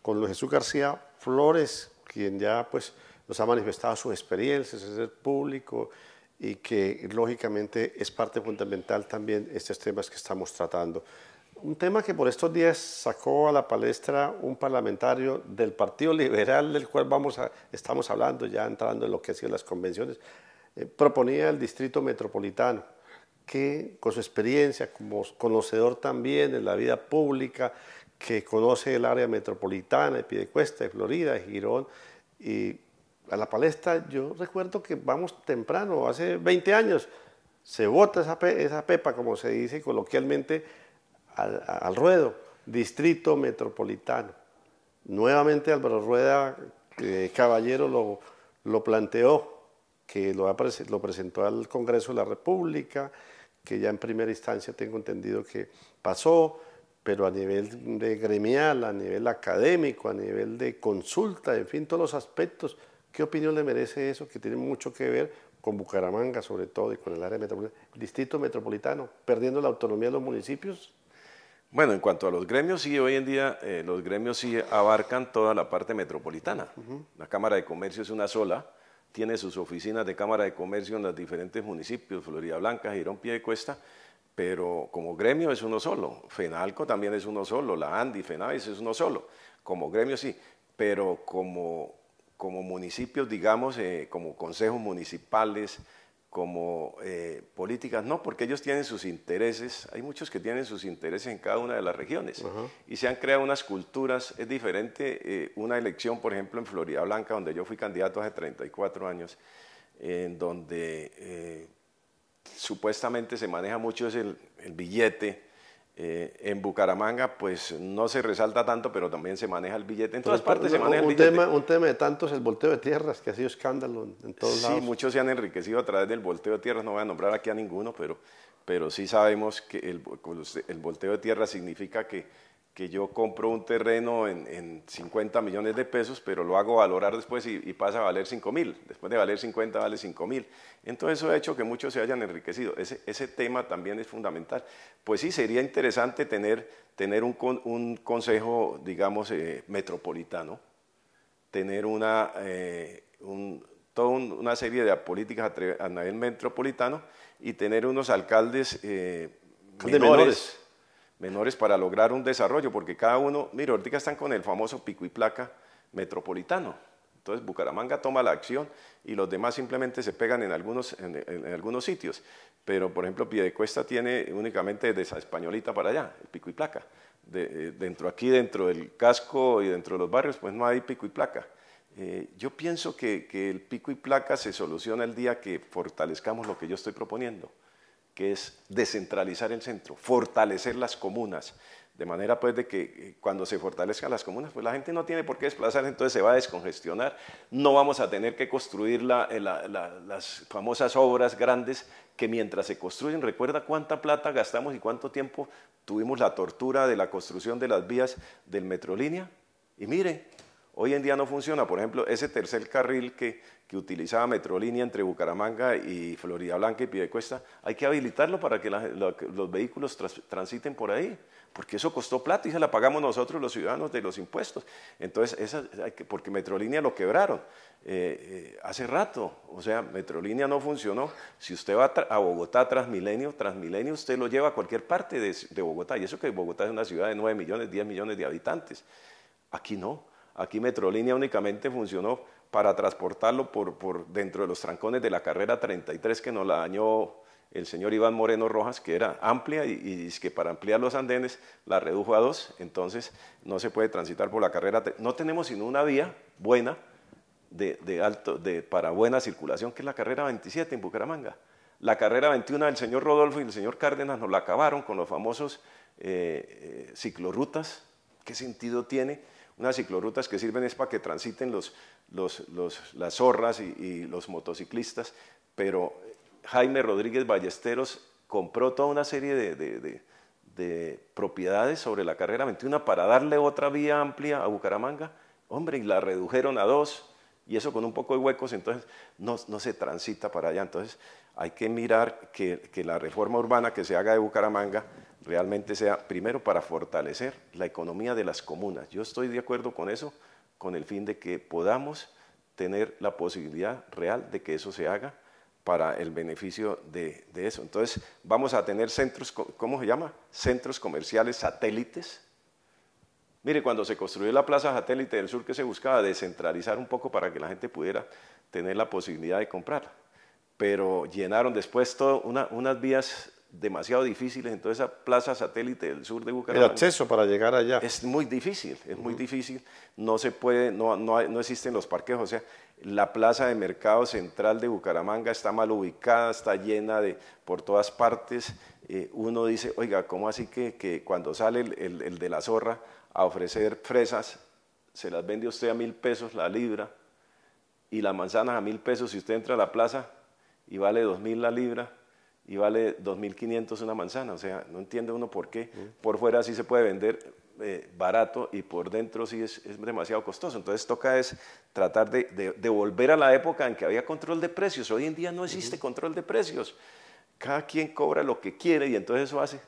con Luis Jesús García Flores, quien ya pues nos ha manifestado sus experiencias, en el público y que lógicamente es parte fundamental también estos temas que estamos tratando un tema que por estos días sacó a la palestra un parlamentario del Partido Liberal, del cual vamos estamos hablando, ya entrando en lo que han sido las convenciones, eh, proponía el distrito metropolitano, que con su experiencia como conocedor también en la vida pública, que conoce el área metropolitana de Piedecuesta, de Florida, de Girón, y a la palestra yo recuerdo que vamos temprano, hace 20 años, se vota esa, esa pepa, como se dice coloquialmente, al, ruedo, distrito metropolitano. Nuevamente Álvaro Rueda Caballero lo, planteó, que lo, presentó al Congreso de la República, que ya en primera instancia tengo entendido que pasó, pero a nivel de gremial, a nivel académico, a nivel de consulta, en fin, todos los aspectos, ¿qué opinión le merece eso que tiene mucho que ver con Bucaramanga sobre todo y con el área metropolitana, distrito metropolitano, perdiendo la autonomía de los municipios? Bueno, en cuanto a los gremios, sí, hoy en día eh, los gremios sí abarcan toda la parte metropolitana. La Cámara de Comercio es una sola, tiene sus oficinas de Cámara de Comercio en los diferentes municipios, Florida Blanca, Girón, Cuesta, pero como gremio es uno solo. FENALCO también es uno solo, la ANDI, FENAVIS es uno solo. Como gremio sí, pero como, como municipios, digamos, eh, como consejos municipales, como eh, políticas, no, porque ellos tienen sus intereses, hay muchos que tienen sus intereses en cada una de las regiones y se han creado unas culturas, es diferente eh, una elección, por ejemplo, en Florida Blanca, donde yo fui candidato hace 34 años, en donde eh, supuestamente se maneja mucho es el billete, eh, en Bucaramanga, pues no se resalta tanto, pero también se maneja el billete. En todas partes se maneja un el billete. Tema, un tema de tantos es el volteo de tierras, que ha sido escándalo en, todos lados. Sí, muchos se han enriquecido a través del volteo de tierras. No voy a nombrar aquí a ninguno, pero, pero sí sabemos que el, el volteo de tierras significa que que yo compro un terreno en, 50 millones de pesos, pero lo hago valorar después y, pasa a valer 5 mil. Después de valer 50, vale 5 mil. Entonces eso ha hecho que muchos se hayan enriquecido. Ese, tema también es fundamental. Pues sí, sería interesante tener, tener un, un consejo, digamos, eh, metropolitano, tener una, eh, toda una serie de políticas a, nivel metropolitano y tener unos alcaldes eh, menores menores para lograr un desarrollo, porque cada uno, mira, ahorita están con el famoso pico y placa metropolitano. Entonces Bucaramanga toma la acción y los demás simplemente se pegan en algunos, sitios. Pero, por ejemplo, Piedecuesta tiene únicamente de esa españolita para allá, el pico y placa. Eh, dentro aquí, dentro del casco y dentro de los barrios, pues no hay pico y placa. Eh, yo pienso que, que el pico y placa se soluciona el día que fortalezcamos lo que yo estoy proponiendo que es descentralizar el centro, fortalecer las comunas, de manera pues de que eh, cuando se fortalezcan las comunas, pues la gente no tiene por qué desplazarse, entonces se va a descongestionar, no vamos a tener que construir eh, las famosas obras grandes que mientras se construyen, recuerda cuánta plata gastamos y cuánto tiempo tuvimos la tortura de la construcción de las vías del Metrolínea. Y mire, Hoy en día no funciona. Por ejemplo, ese tercer carril que, utilizaba Metrolínea entre Bucaramanga y Florida Blanca y Piedecuesta, hay que habilitarlo para que los vehículos transiten por ahí, porque eso costó plata y se la pagamos nosotros los ciudadanos de los impuestos. Entonces, esa, porque Metrolínea lo quebraron eh, eh, hace rato. O sea, Metrolínea no funcionó. Si usted va a, tras Bogotá, tras Transmilenio, usted lo lleva a cualquier parte de, de Bogotá. Y eso que Bogotá es una ciudad de 9 millones, 10 millones de habitantes. Aquí no. Aquí Metrolínea únicamente funcionó para transportarlo por, dentro de los trancones de la carrera 33 que nos la dañó el señor Iván Moreno Rojas, que era amplia y, es que para ampliar los andenes la redujo a dos, entonces no se puede transitar por la carrera. No tenemos sino una vía buena para buena circulación, que es la carrera 27 en Bucaramanga. La carrera 21 del señor Rodolfo y el señor Cárdenas nos la acabaron con los famosos ciclorutas. Eh, eh, ciclorrutas. ¿Qué sentido tiene unas ciclorutas que sirven es para que transiten las zorras y, los motociclistas, pero Jaime Rodríguez Ballesteros compró toda una serie de, propiedades sobre la carrera 21 para darle otra vía amplia a Bucaramanga. Hombre, y la redujeron a dos, y eso con un poco de huecos, entonces no, se transita para allá. Entonces hay que mirar que la reforma urbana que se haga de Bucaramanga realmente sea primero para fortalecer la economía de las comunas. Yo estoy de acuerdo con eso, con el fin de que podamos tener la posibilidad real de que eso se haga para el beneficio de, eso. Entonces, vamos a tener centros, ¿cómo se llama? Centros comerciales satélites. Mire, cuando se construyó la plaza satélite del sur, que se buscaba descentralizar un poco para que la gente pudiera tener la posibilidad de comprar, pero llenaron después todas unas vías demasiado difíciles. Entonces, esa plaza satélite del sur de Bucaramanga. El acceso para llegar allá. Es muy difícil, es muy difícil. No se puede, no, existen los parques. O sea, la plaza de mercado central de Bucaramanga está mal ubicada, está llena de por todas partes. Eh, uno dice, oiga, ¿cómo así que, que cuando sale el, el de la zorra a ofrecer fresas, se las vende usted a mil pesos la libra y las manzanas a mil pesos si usted entra a la plaza y vale dos mil la libra? y vale 2.500 una manzana. O sea, no entiende uno por qué. Por fuera sí se puede vender eh, barato y por dentro sí es, demasiado costoso. Entonces toca es tratar de, volver a la época en que había control de precios. Hoy en día no existe control de precios. Cada quien cobra lo que quiere y entonces eso hace.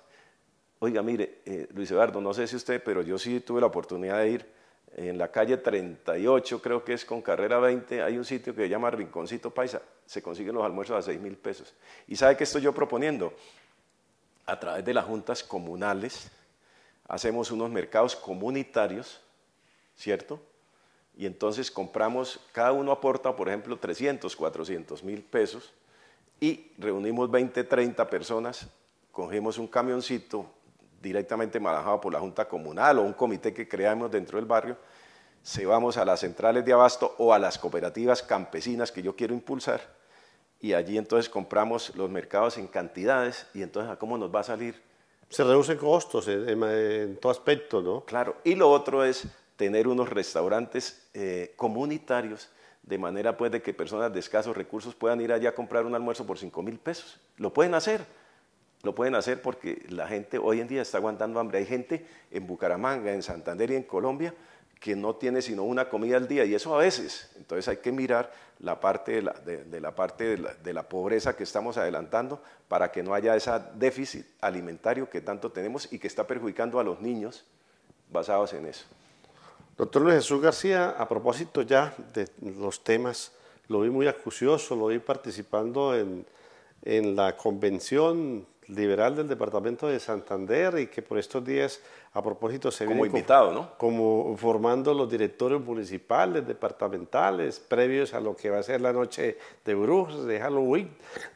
Oiga, mire, eh, Luis Eduardo, no sé si usted, pero yo sí tuve la oportunidad de ir en la calle 38, creo que es con carrera 20, hay un sitio que se llama Rinconcito Paisa, se consiguen los almuerzos a 6 mil pesos. ¿Y sabe qué estoy yo proponiendo? A través de las juntas comunales hacemos unos mercados comunitarios, ¿cierto? Y entonces compramos, cada uno aporta, por ejemplo, 300, 400 mil pesos y reunimos 20, 30 personas, cogemos un camioncito, directamente manejado por la Junta Comunal o un comité que creamos dentro del barrio, se vamos a las centrales de abasto o a las cooperativas campesinas que yo quiero impulsar y allí entonces compramos los mercados en cantidades y entonces a cómo nos va a salir. Se reducen costos en, todo aspecto, ¿no? Claro, y lo otro es tener unos restaurantes eh, comunitarios de manera pues de que personas de escasos recursos puedan ir allá a comprar un almuerzo por 5 mil pesos. Lo pueden hacer, lo pueden hacer porque la gente hoy en día está aguantando hambre. Hay gente en Bucaramanga, en Santander y en Colombia que no tiene sino una comida al día, y eso a veces. Entonces hay que mirar la parte de la, parte de la, pobreza que estamos adelantando para que no haya ese déficit alimentario que tanto tenemos y que está perjudicando a los niños basados en eso. Doctor Luis Jesús García, a propósito ya de los temas, lo vi muy acucioso, lo vi participando en, en la convención liberal del departamento de Santander y que por estos días, a propósito, se viene invitado, como, formando los directorios municipales, departamentales, previos a lo que va a ser la noche de brujas de Halloween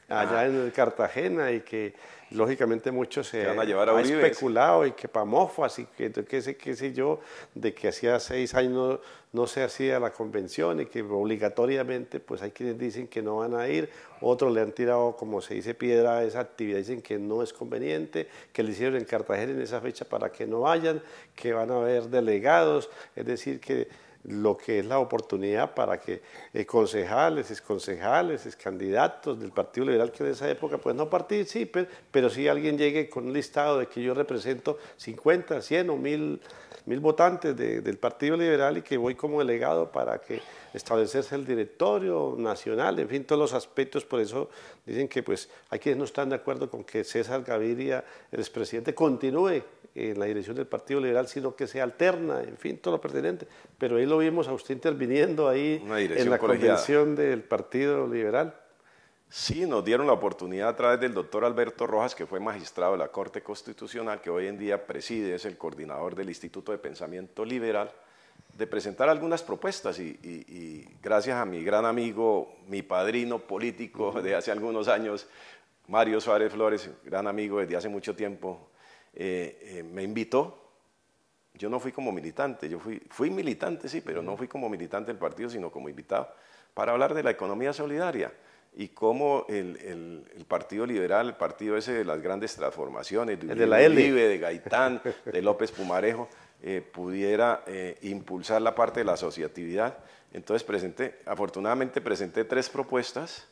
allá ah. en Cartagena y que lógicamente muchos se han especulado y que pamofas y que qué sé, qué sé yo, de que hacía seis años no, se hacía la convención y que obligatoriamente pues hay quienes dicen que no van a ir, otros le han tirado como se dice piedra a esa actividad, dicen que no es conveniente, que le hicieron en Cartagena en esa fecha para que no vayan, que van a haber delegados, es decir que lo que es la oportunidad para que eh, concejales, exconcejales, excandidatos del Partido Liberal que en esa época pues no participen, pero si alguien llegue con un listado de que yo represento 50, 100 o 1000, mil votantes del Partido Liberal y que voy como delegado para que establecerse el directorio nacional, en fin, todos los aspectos, por eso dicen que pues hay quienes no están de acuerdo con que César Gaviria, el expresidente, continúe en la dirección del Partido Liberal, sino que se alterna, en fin, todo lo pertinente. Pero ahí lo vimos a usted interviniendo ahí en la convención del Partido Liberal. Sí, nos dieron la oportunidad a través del doctor Alberto Rojas, que fue magistrado de la Corte Constitucional, que hoy en día preside, es el coordinador del Instituto de Pensamiento Liberal, de presentar algunas propuestas y, gracias a mi gran amigo, mi padrino político de hace algunos años, Mario Suárez Flores, gran amigo desde hace mucho tiempo, eh, eh, me invitó. Yo no fui como militante, yo fui, fui militante, sí, pero no fui como militante del partido, sino como invitado, para hablar de la economía solidaria y cómo el, el, Partido Liberal, el partido ese de las grandes transformaciones, de, el de la L. de Gaitán, de López Pumarejo, eh, pudiera eh, impulsar la parte de la asociatividad. Entonces presenté, afortunadamente presenté tres propuestas,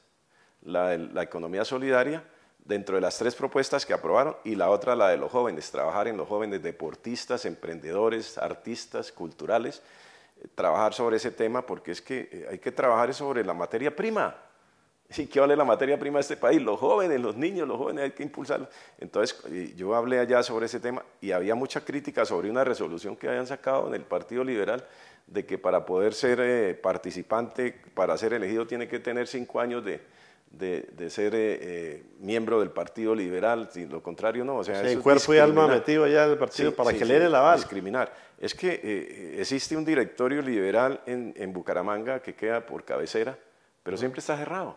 la de la economía solidaria, dentro de las tres propuestas que aprobaron, y la otra la de los jóvenes, trabajar en los jóvenes deportistas, emprendedores, artistas, culturales, eh, trabajar sobre ese tema, porque es que hay que trabajar sobre la materia prima. ¿Y qué vale la materia prima de este país? Los jóvenes, los niños, los jóvenes hay que impulsarlos. Entonces, yo hablé allá sobre ese tema y había mucha crítica sobre una resolución que habían sacado en el Partido Liberal de que para poder ser eh, participante, para ser elegido, tiene que tener cinco años de, ser eh, eh, miembro del Partido Liberal, si lo contrario no. O sea, cuerpo y alma metido allá del partido para que le dé la base. Discriminar. Es que existe un directorio liberal en, en Bucaramanga que queda por cabecera pero siempre está cerrado.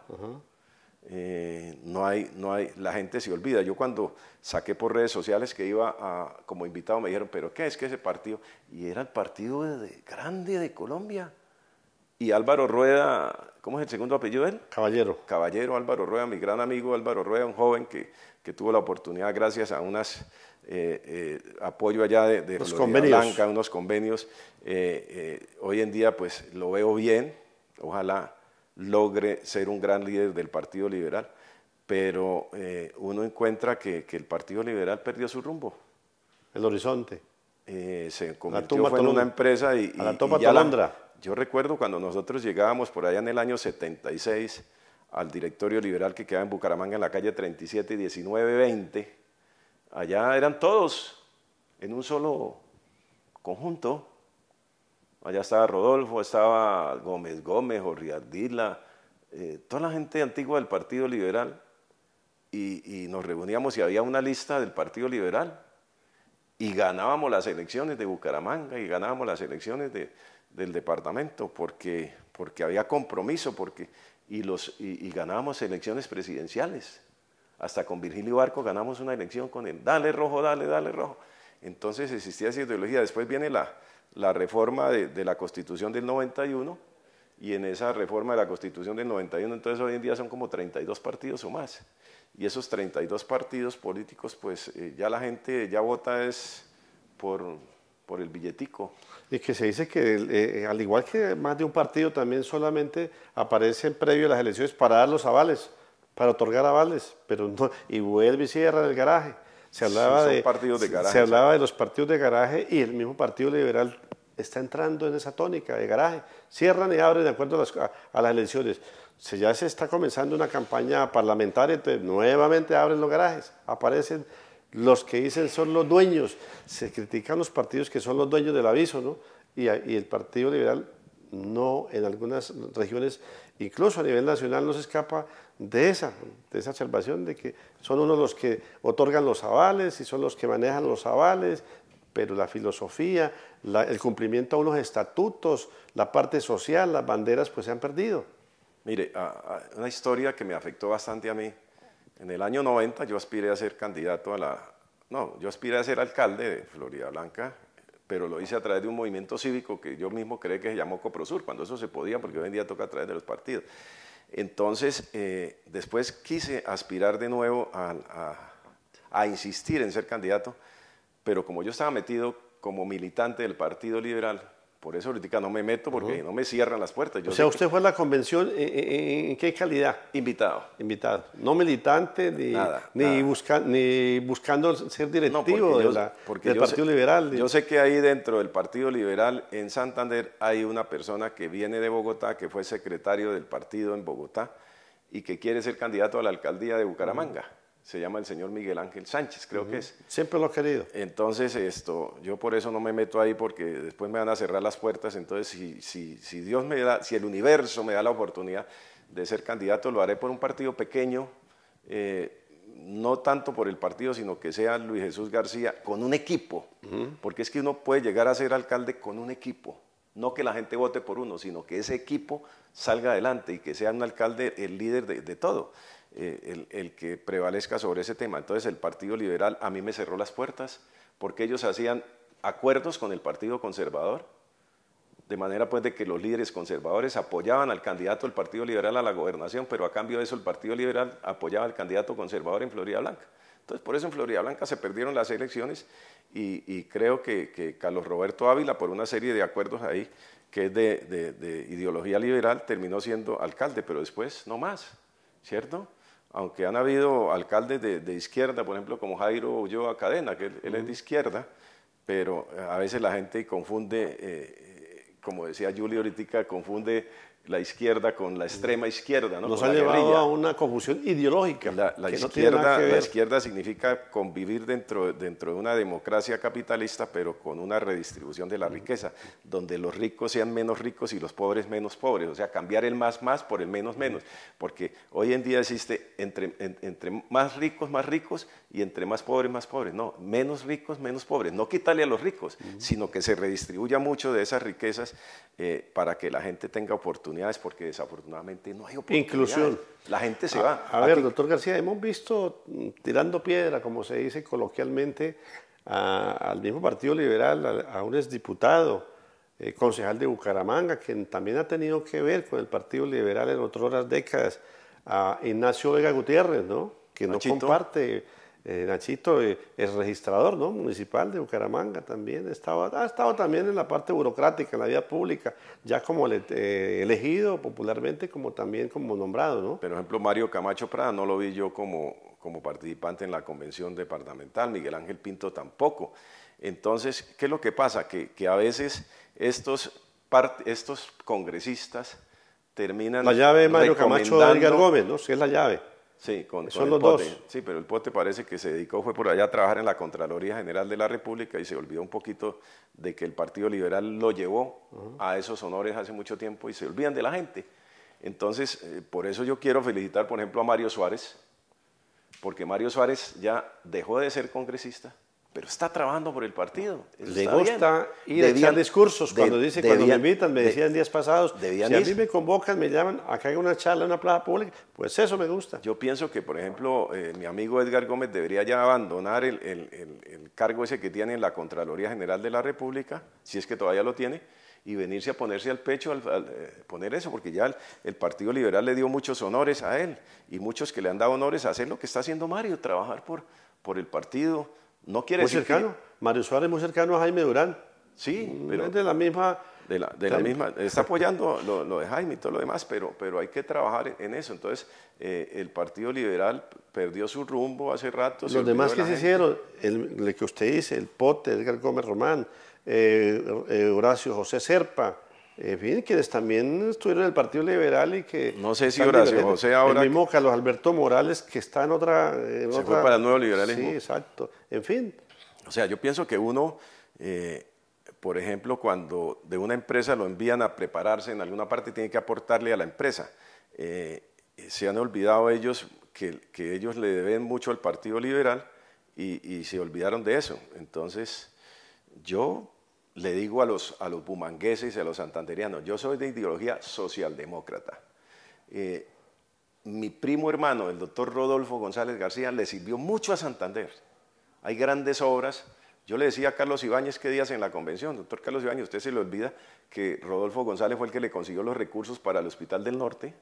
Eh, no hay, no hay, la gente se olvida. Yo cuando saqué por redes sociales que iba a, como invitado me dijeron, pero ¿qué es que ese partido? Y era el partido grande de Colombia. Y Álvaro Rueda, ¿cómo es el segundo apellido de él? Caballero. Caballero Álvaro Rueda, mi gran amigo Álvaro Rueda, un joven que, tuvo la oportunidad, gracias a unas eh, eh, apoyo allá de, de Los Blanca, unos convenios. hoy en día, pues lo veo bien, ojalá logre ser un gran líder del Partido Liberal, pero eh, uno encuentra que, el Partido Liberal perdió su rumbo. El horizonte. Eh, se convirtió en una empresa y, la toma y yo recuerdo cuando nosotros llegábamos por allá en el año 76 al directorio liberal que quedaba en Bucaramanga en la calle 37 y 1920, allá eran todos en un solo conjunto, Allá estaba Rodolfo, estaba Gómez Gómez, Jorge Dila, eh, toda la gente antigua del Partido Liberal. Y, nos reuníamos y había una lista del Partido Liberal. Y ganábamos las elecciones de Bucaramanga y ganábamos las elecciones del departamento porque, porque había compromiso porque, y, los, y, ganábamos elecciones presidenciales. Hasta con Virgilio Barco ganamos una elección con él. Dale rojo, dale, dale rojo. Entonces existía esa ideología. Después viene la, la reforma de, la Constitución del 91 y en esa reforma de la Constitución del 91, entonces hoy en día son como 32 partidos o más. Y esos 32 partidos políticos, pues eh, ya la gente ya vota es por, por el billetico. Y que se dice que, eh, eh, al igual que más de un partido, también solamente aparecen previo a las elecciones para dar los avales, para otorgar avales, pero no, y vuelve y cierra el garaje. Se hablaba, de, se hablaba de los partidos de garaje y el mismo Partido Liberal está entrando en esa tónica de garaje. Cierran y abren de acuerdo a las, elecciones. ya se está comenzando una campaña parlamentaria, entonces nuevamente abren los garajes, aparecen los que dicen son los dueños, se critican los partidos que son los dueños del aviso, ¿no? Y, y el Partido Liberal no en algunas regiones, incluso a nivel nacional, no se escapa de esa, de observación de que son unos los que otorgan los avales y son los que manejan los avales, pero la filosofía, el cumplimiento a unos estatutos, la parte social, las banderas, pues se han perdido. Mire, una historia que me afectó bastante a mí. En el año 90 yo aspiré a ser candidato a la... No, yo aspiré a ser alcalde de Florida Blanca pero lo hice a través de un movimiento cívico que yo mismo creé que se llamó Coprosur, cuando eso se podía, porque hoy en día toca a través de los partidos. Entonces, eh, después quise aspirar de nuevo a insistir en ser candidato, pero como yo estaba metido como militante del Partido Liberal, por eso ahorita no me meto porque no me cierran las puertas. o sea, usted fue a la convención eh, eh, eh, en, qué calidad? Invitado. Invitado. No militante ni, ni, buscando ser directivo de del Partido Liberal. Yo sé que ahí dentro del Partido Liberal en Santander hay una persona que viene de Bogotá, que fue secretario del partido en Bogotá y que quiere ser candidato a la alcaldía de Bucaramanga se llama el señor Miguel Ángel Sánchez, creo que es. Siempre lo he querido. Entonces, esto, yo por eso no me meto ahí porque después me van a cerrar las puertas. Entonces, si, Dios me da, si el universo me da la oportunidad de ser candidato, lo haré por un partido pequeño, eh, no tanto por el partido, sino que sea Luis Jesús García con un equipo, porque es que uno puede llegar a ser alcalde con un equipo. No que la gente vote por uno, sino que ese equipo salga adelante y que sea un alcalde el líder de todo. Eh, el, que prevalezca sobre ese tema. Entonces el Partido Liberal a mí me cerró las puertas porque ellos hacían acuerdos con el Partido Conservador, de manera pues de que los líderes conservadores apoyaban al candidato del Partido Liberal a la gobernación, pero a cambio de eso el Partido Liberal apoyaba al candidato conservador en Florida Blanca. Entonces por eso en Florida Blanca se perdieron las elecciones y, creo que, Carlos Roberto Ávila, por una serie de acuerdos ahí, que es de, ideología liberal, terminó siendo alcalde, pero después no más, ¿cierto? aunque han habido alcaldes de, izquierda, por ejemplo, como Jairo Ulloa Cadena, que él, es de izquierda, pero eh, a veces la gente confunde, eh, eh, como decía Julio ahorita, confunde la izquierda con la extrema izquierda. ¿no? Nos a una confusión ideológica. La, izquierda, significa convivir dentro, dentro de una democracia capitalista, pero con una redistribución de la riqueza, donde los ricos sean menos ricos y los pobres menos pobres. O sea, cambiar el más más por el menos menos. Porque hoy en día existe entre, entre más ricos, más ricos y entre más pobres, más pobres. No, menos ricos, menos pobres. No quitarle a los ricos, sino que se redistribuya mucho de esas riquezas eh, para que la gente tenga oportunidad porque desafortunadamente no hay Inclusión. La gente se va. A, ver, doctor García, hemos visto mm, tirando piedra, como se dice coloquialmente, al mismo Partido Liberal, a, un exdiputado, eh, concejal de Bucaramanga, quien también ha tenido que ver con el Partido Liberal en otras décadas, a Ignacio Vega Gutiérrez, ¿no? que no comparte eh, Nachito eh, es registrador ¿no? municipal de Bucaramanga también, ha estado también en la parte burocrática, en la vida pública, ya como eh, elegido popularmente como también como nombrado. ¿no? Por ejemplo, Mario Camacho Prada no lo vi yo como, como participante en la convención departamental, Miguel Ángel Pinto tampoco. Entonces, ¿qué es lo que pasa? Que, a veces estos, estos congresistas terminan... La llave de Mario Camacho de Edgar Gómez, ¿no? es la llave Sí, Sí, pero el pote parece que se dedicó, fue por allá a trabajar en la Contraloría General de la República y se olvidó un poquito de que el Partido Liberal lo llevó a esos honores hace mucho tiempo y se olvidan de la gente. Entonces, eh, por eso yo quiero felicitar, por ejemplo, a Mario Suárez, porque Mario Suárez ya dejó de ser congresista pero está trabajando por el partido. Le gusta ir discursos. Cuando dice, me invitan, me decían días pasados, si a mí me convocan, me llaman, acá hay una charla en una plaza pública, pues eso me gusta. Yo pienso que, por ejemplo, eh, mi amigo Edgar Gómez debería ya abandonar el, cargo ese que tiene en la Contraloría General de la República, si es que todavía lo tiene, y venirse a ponerse al pecho, al, eh, poner eso, porque ya el, Partido Liberal le dio muchos honores a él, y muchos que le han dado honores a hacer lo que está haciendo Mario, trabajar por el partido, no quiere muy cercano. Mario Suárez es muy cercano a Jaime Durán. Sí, pero es de la misma... De la, misma, está apoyando lo, de Jaime y todo lo demás, pero, pero hay que trabajar en eso. Entonces, eh, el Partido Liberal perdió su rumbo hace rato. Los demás que se hicieron, el, que usted dice, el Pote, Edgar Gómez Román, eh, eh, Horacio José Serpa, eh, en fin, quienes también estuvieron en el Partido Liberal y que... No sé si Horacio José ahora... El mismo Carlos Alberto Morales que está en otra... se fue para el nuevo liberalismo. Sí, exacto. En fin. O sea, yo pienso que uno, eh, por ejemplo, cuando de una empresa lo envían a prepararse en alguna parte, tiene que aportarle a la empresa. Eh, se han olvidado ellos que, ellos le deben mucho al Partido Liberal y, y se olvidaron de eso. Entonces, yo le digo a los, a los bumangueses y a los santanderianos, yo soy de ideología socialdemócrata. Eh, mi primo hermano, el doctor Rodolfo González García, le sirvió mucho a Santander. Hay grandes obras. Yo le decía a Carlos Ibáñez que días en la convención, doctor Carlos Ibáñez, usted se le olvida que Rodolfo González fue el que le consiguió los recursos para el Hospital del Norte,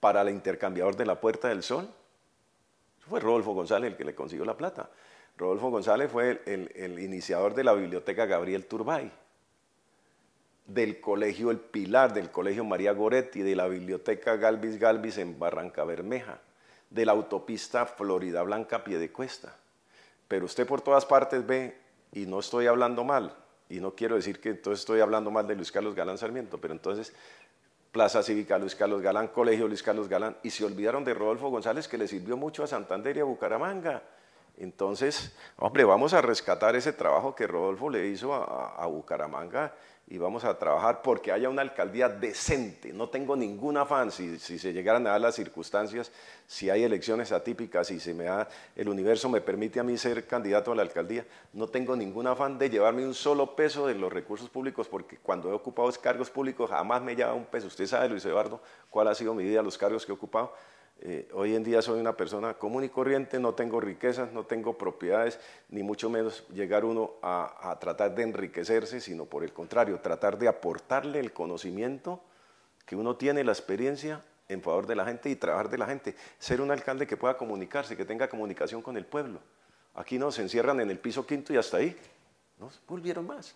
para el intercambiador de la Puerta del Sol. Fue Rodolfo González el que le consiguió la plata. Rodolfo González fue el, iniciador de la biblioteca Gabriel Turbay, del colegio El Pilar, del colegio María Goretti, de la biblioteca Galvis Galvis en Barranca Bermeja, de la autopista Florida Blanca Piedecuesta. Pero usted por todas partes ve, y no estoy hablando mal, y no quiero decir que entonces estoy hablando mal de Luis Carlos Galán Sarmiento, pero entonces Plaza Cívica Luis Carlos Galán, Colegio Luis Carlos Galán, y se olvidaron de Rodolfo González que le sirvió mucho a Santander y a Bucaramanga. Entonces, hombre, vamos a rescatar ese trabajo que Rodolfo le hizo a, Bucaramanga y vamos a trabajar porque haya una alcaldía decente. No tengo ningún afán si, se llegaran a dar las circunstancias, si hay elecciones atípicas y si me da, el universo me permite a mí ser candidato a la alcaldía, no tengo ningún afán de llevarme un solo peso de los recursos públicos porque cuando he ocupado cargos públicos jamás me he llevado un peso. Usted sabe, Luis Eduardo, cuál ha sido mi vida, los cargos que he ocupado eh, hoy en día soy una persona común y corriente, no tengo riquezas, no tengo propiedades, ni mucho menos llegar uno a, a tratar de enriquecerse, sino por el contrario, tratar de aportarle el conocimiento que uno tiene, la experiencia en favor de la gente y trabajar de la gente. Ser un alcalde que pueda comunicarse, que tenga comunicación con el pueblo. Aquí no se encierran en el piso quinto y hasta ahí. No volvieron más.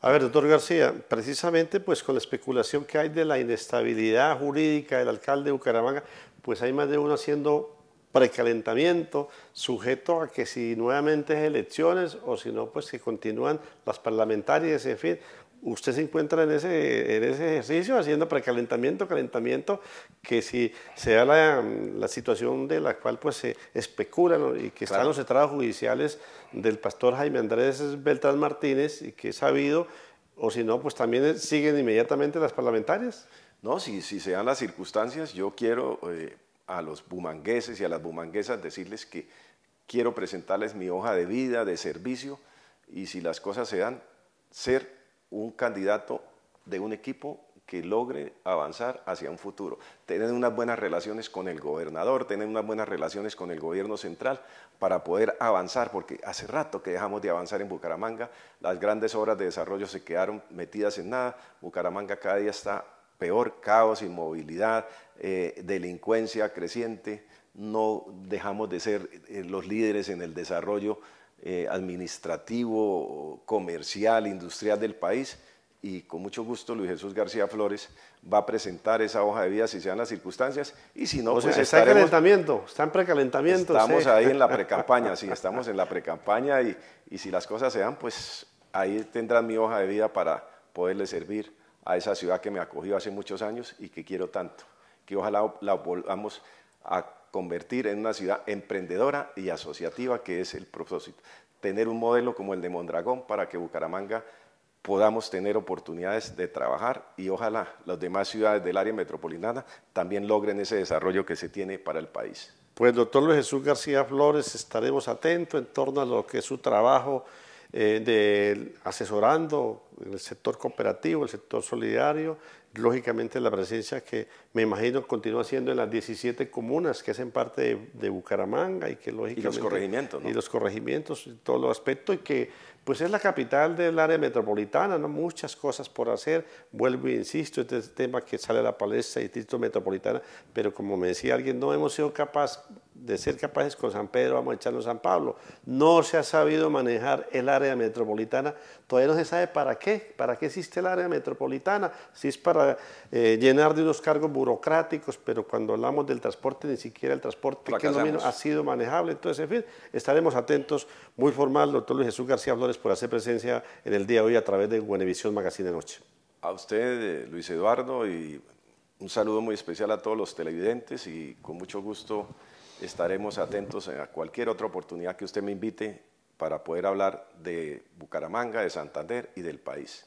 A ver, doctor García, precisamente pues con la especulación que hay de la inestabilidad jurídica del alcalde de Bucaramanga, pues hay más de uno haciendo precalentamiento, sujeto a que si nuevamente es elecciones o si no, pues que continúan las parlamentarias, en fin, usted se encuentra en ese, en ese ejercicio haciendo precalentamiento, calentamiento, que si se da la, la situación de la cual pues se especula y que están los estrados judiciales del pastor Jaime Andrés Beltrán Martínez y que es sabido, o si no, pues también siguen inmediatamente las parlamentarias. No, si, se dan las circunstancias, yo quiero eh, a los bumangueses y a las bumanguesas decirles que quiero presentarles mi hoja de vida, de servicio, y si las cosas se dan, ser un candidato de un equipo que logre avanzar hacia un futuro. Tener unas buenas relaciones con el gobernador, tener unas buenas relaciones con el gobierno central para poder avanzar, porque hace rato que dejamos de avanzar en Bucaramanga, las grandes obras de desarrollo se quedaron metidas en nada, Bucaramanga cada día está peor, caos, inmovilidad, eh, delincuencia creciente, no dejamos de ser eh, los líderes en el desarrollo eh, administrativo, comercial, industrial del país. Y con mucho gusto Luis Jesús García Flores va a presentar esa hoja de vida si se dan las circunstancias y si no, pues está en calentamiento, está en precalentamiento. Estamos ahí en la precampaña, sí, estamos en la precampaña y, y si las cosas se dan, pues ahí tendrán mi hoja de vida para poderle servir a esa ciudad que me acogió hace muchos años y que quiero tanto, que ojalá la volvamos a convertir en una ciudad emprendedora y asociativa, que es el propósito. Tener un modelo como el de Mondragón para que Bucaramanga podamos tener oportunidades de trabajar y ojalá las demás ciudades del área metropolitana también logren ese desarrollo que se tiene para el país. Pues doctor Luis Jesús García Flores, estaremos atentos en torno a lo que es su trabajo eh, de, asesorando el sector cooperativo, el sector solidario, lógicamente la presencia que me imagino continúa siendo en las 17 comunas que hacen parte de, Bucaramanga y que lógicamente... Y los corregimientos, ¿no? Y los corregimientos, todos los aspectos, y que pues es la capital del área metropolitana, ¿no? Muchas cosas por hacer, vuelvo e insisto, este tema que sale a la palestra, distrito metropolitana, pero como me decía alguien, no hemos sido capaces de ser capaces con San Pedro, vamos a echarlo a San Pablo. No se ha sabido manejar el área metropolitana, todavía no se sabe para qué, para qué existe el área metropolitana, si es para eh, llenar de unos cargos burocráticos, pero cuando hablamos del transporte, ni siquiera el transporte que ha sido manejable. Entonces, en fin, estaremos atentos, muy formal, doctor Luis Jesús García Flores, por hacer presencia en el día de hoy a través de Buenevisión Magazine de Noche. A usted, eh, Luis Eduardo, y un saludo muy especial a todos los televidentes y con mucho gusto estaremos atentos a cualquier otra oportunidad que usted me invite para poder hablar de Bucaramanga, de Santander y del país.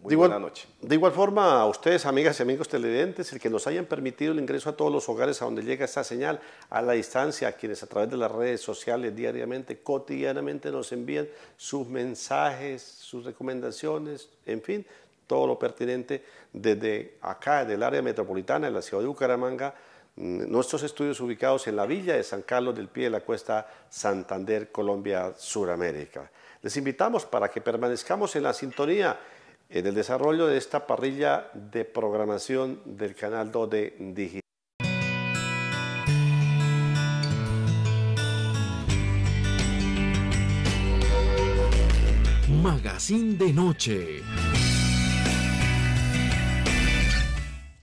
Muy buena noche. De igual forma, a ustedes, amigas y amigos televidentes, el que nos hayan permitido el ingreso a todos los hogares a donde llega esta señal, a la distancia, a quienes a través de las redes sociales diariamente, cotidianamente nos envían sus mensajes, sus recomendaciones, en fin, todo lo pertinente desde acá, del área metropolitana, de la ciudad de Bucaramanga, Nuestros estudios ubicados en la villa de San Carlos del Pie de la Cuesta, Santander, Colombia, Suramérica. Les invitamos para que permanezcamos en la sintonía en el desarrollo de esta parrilla de programación del canal 2 de Digital. Magazine de Noche.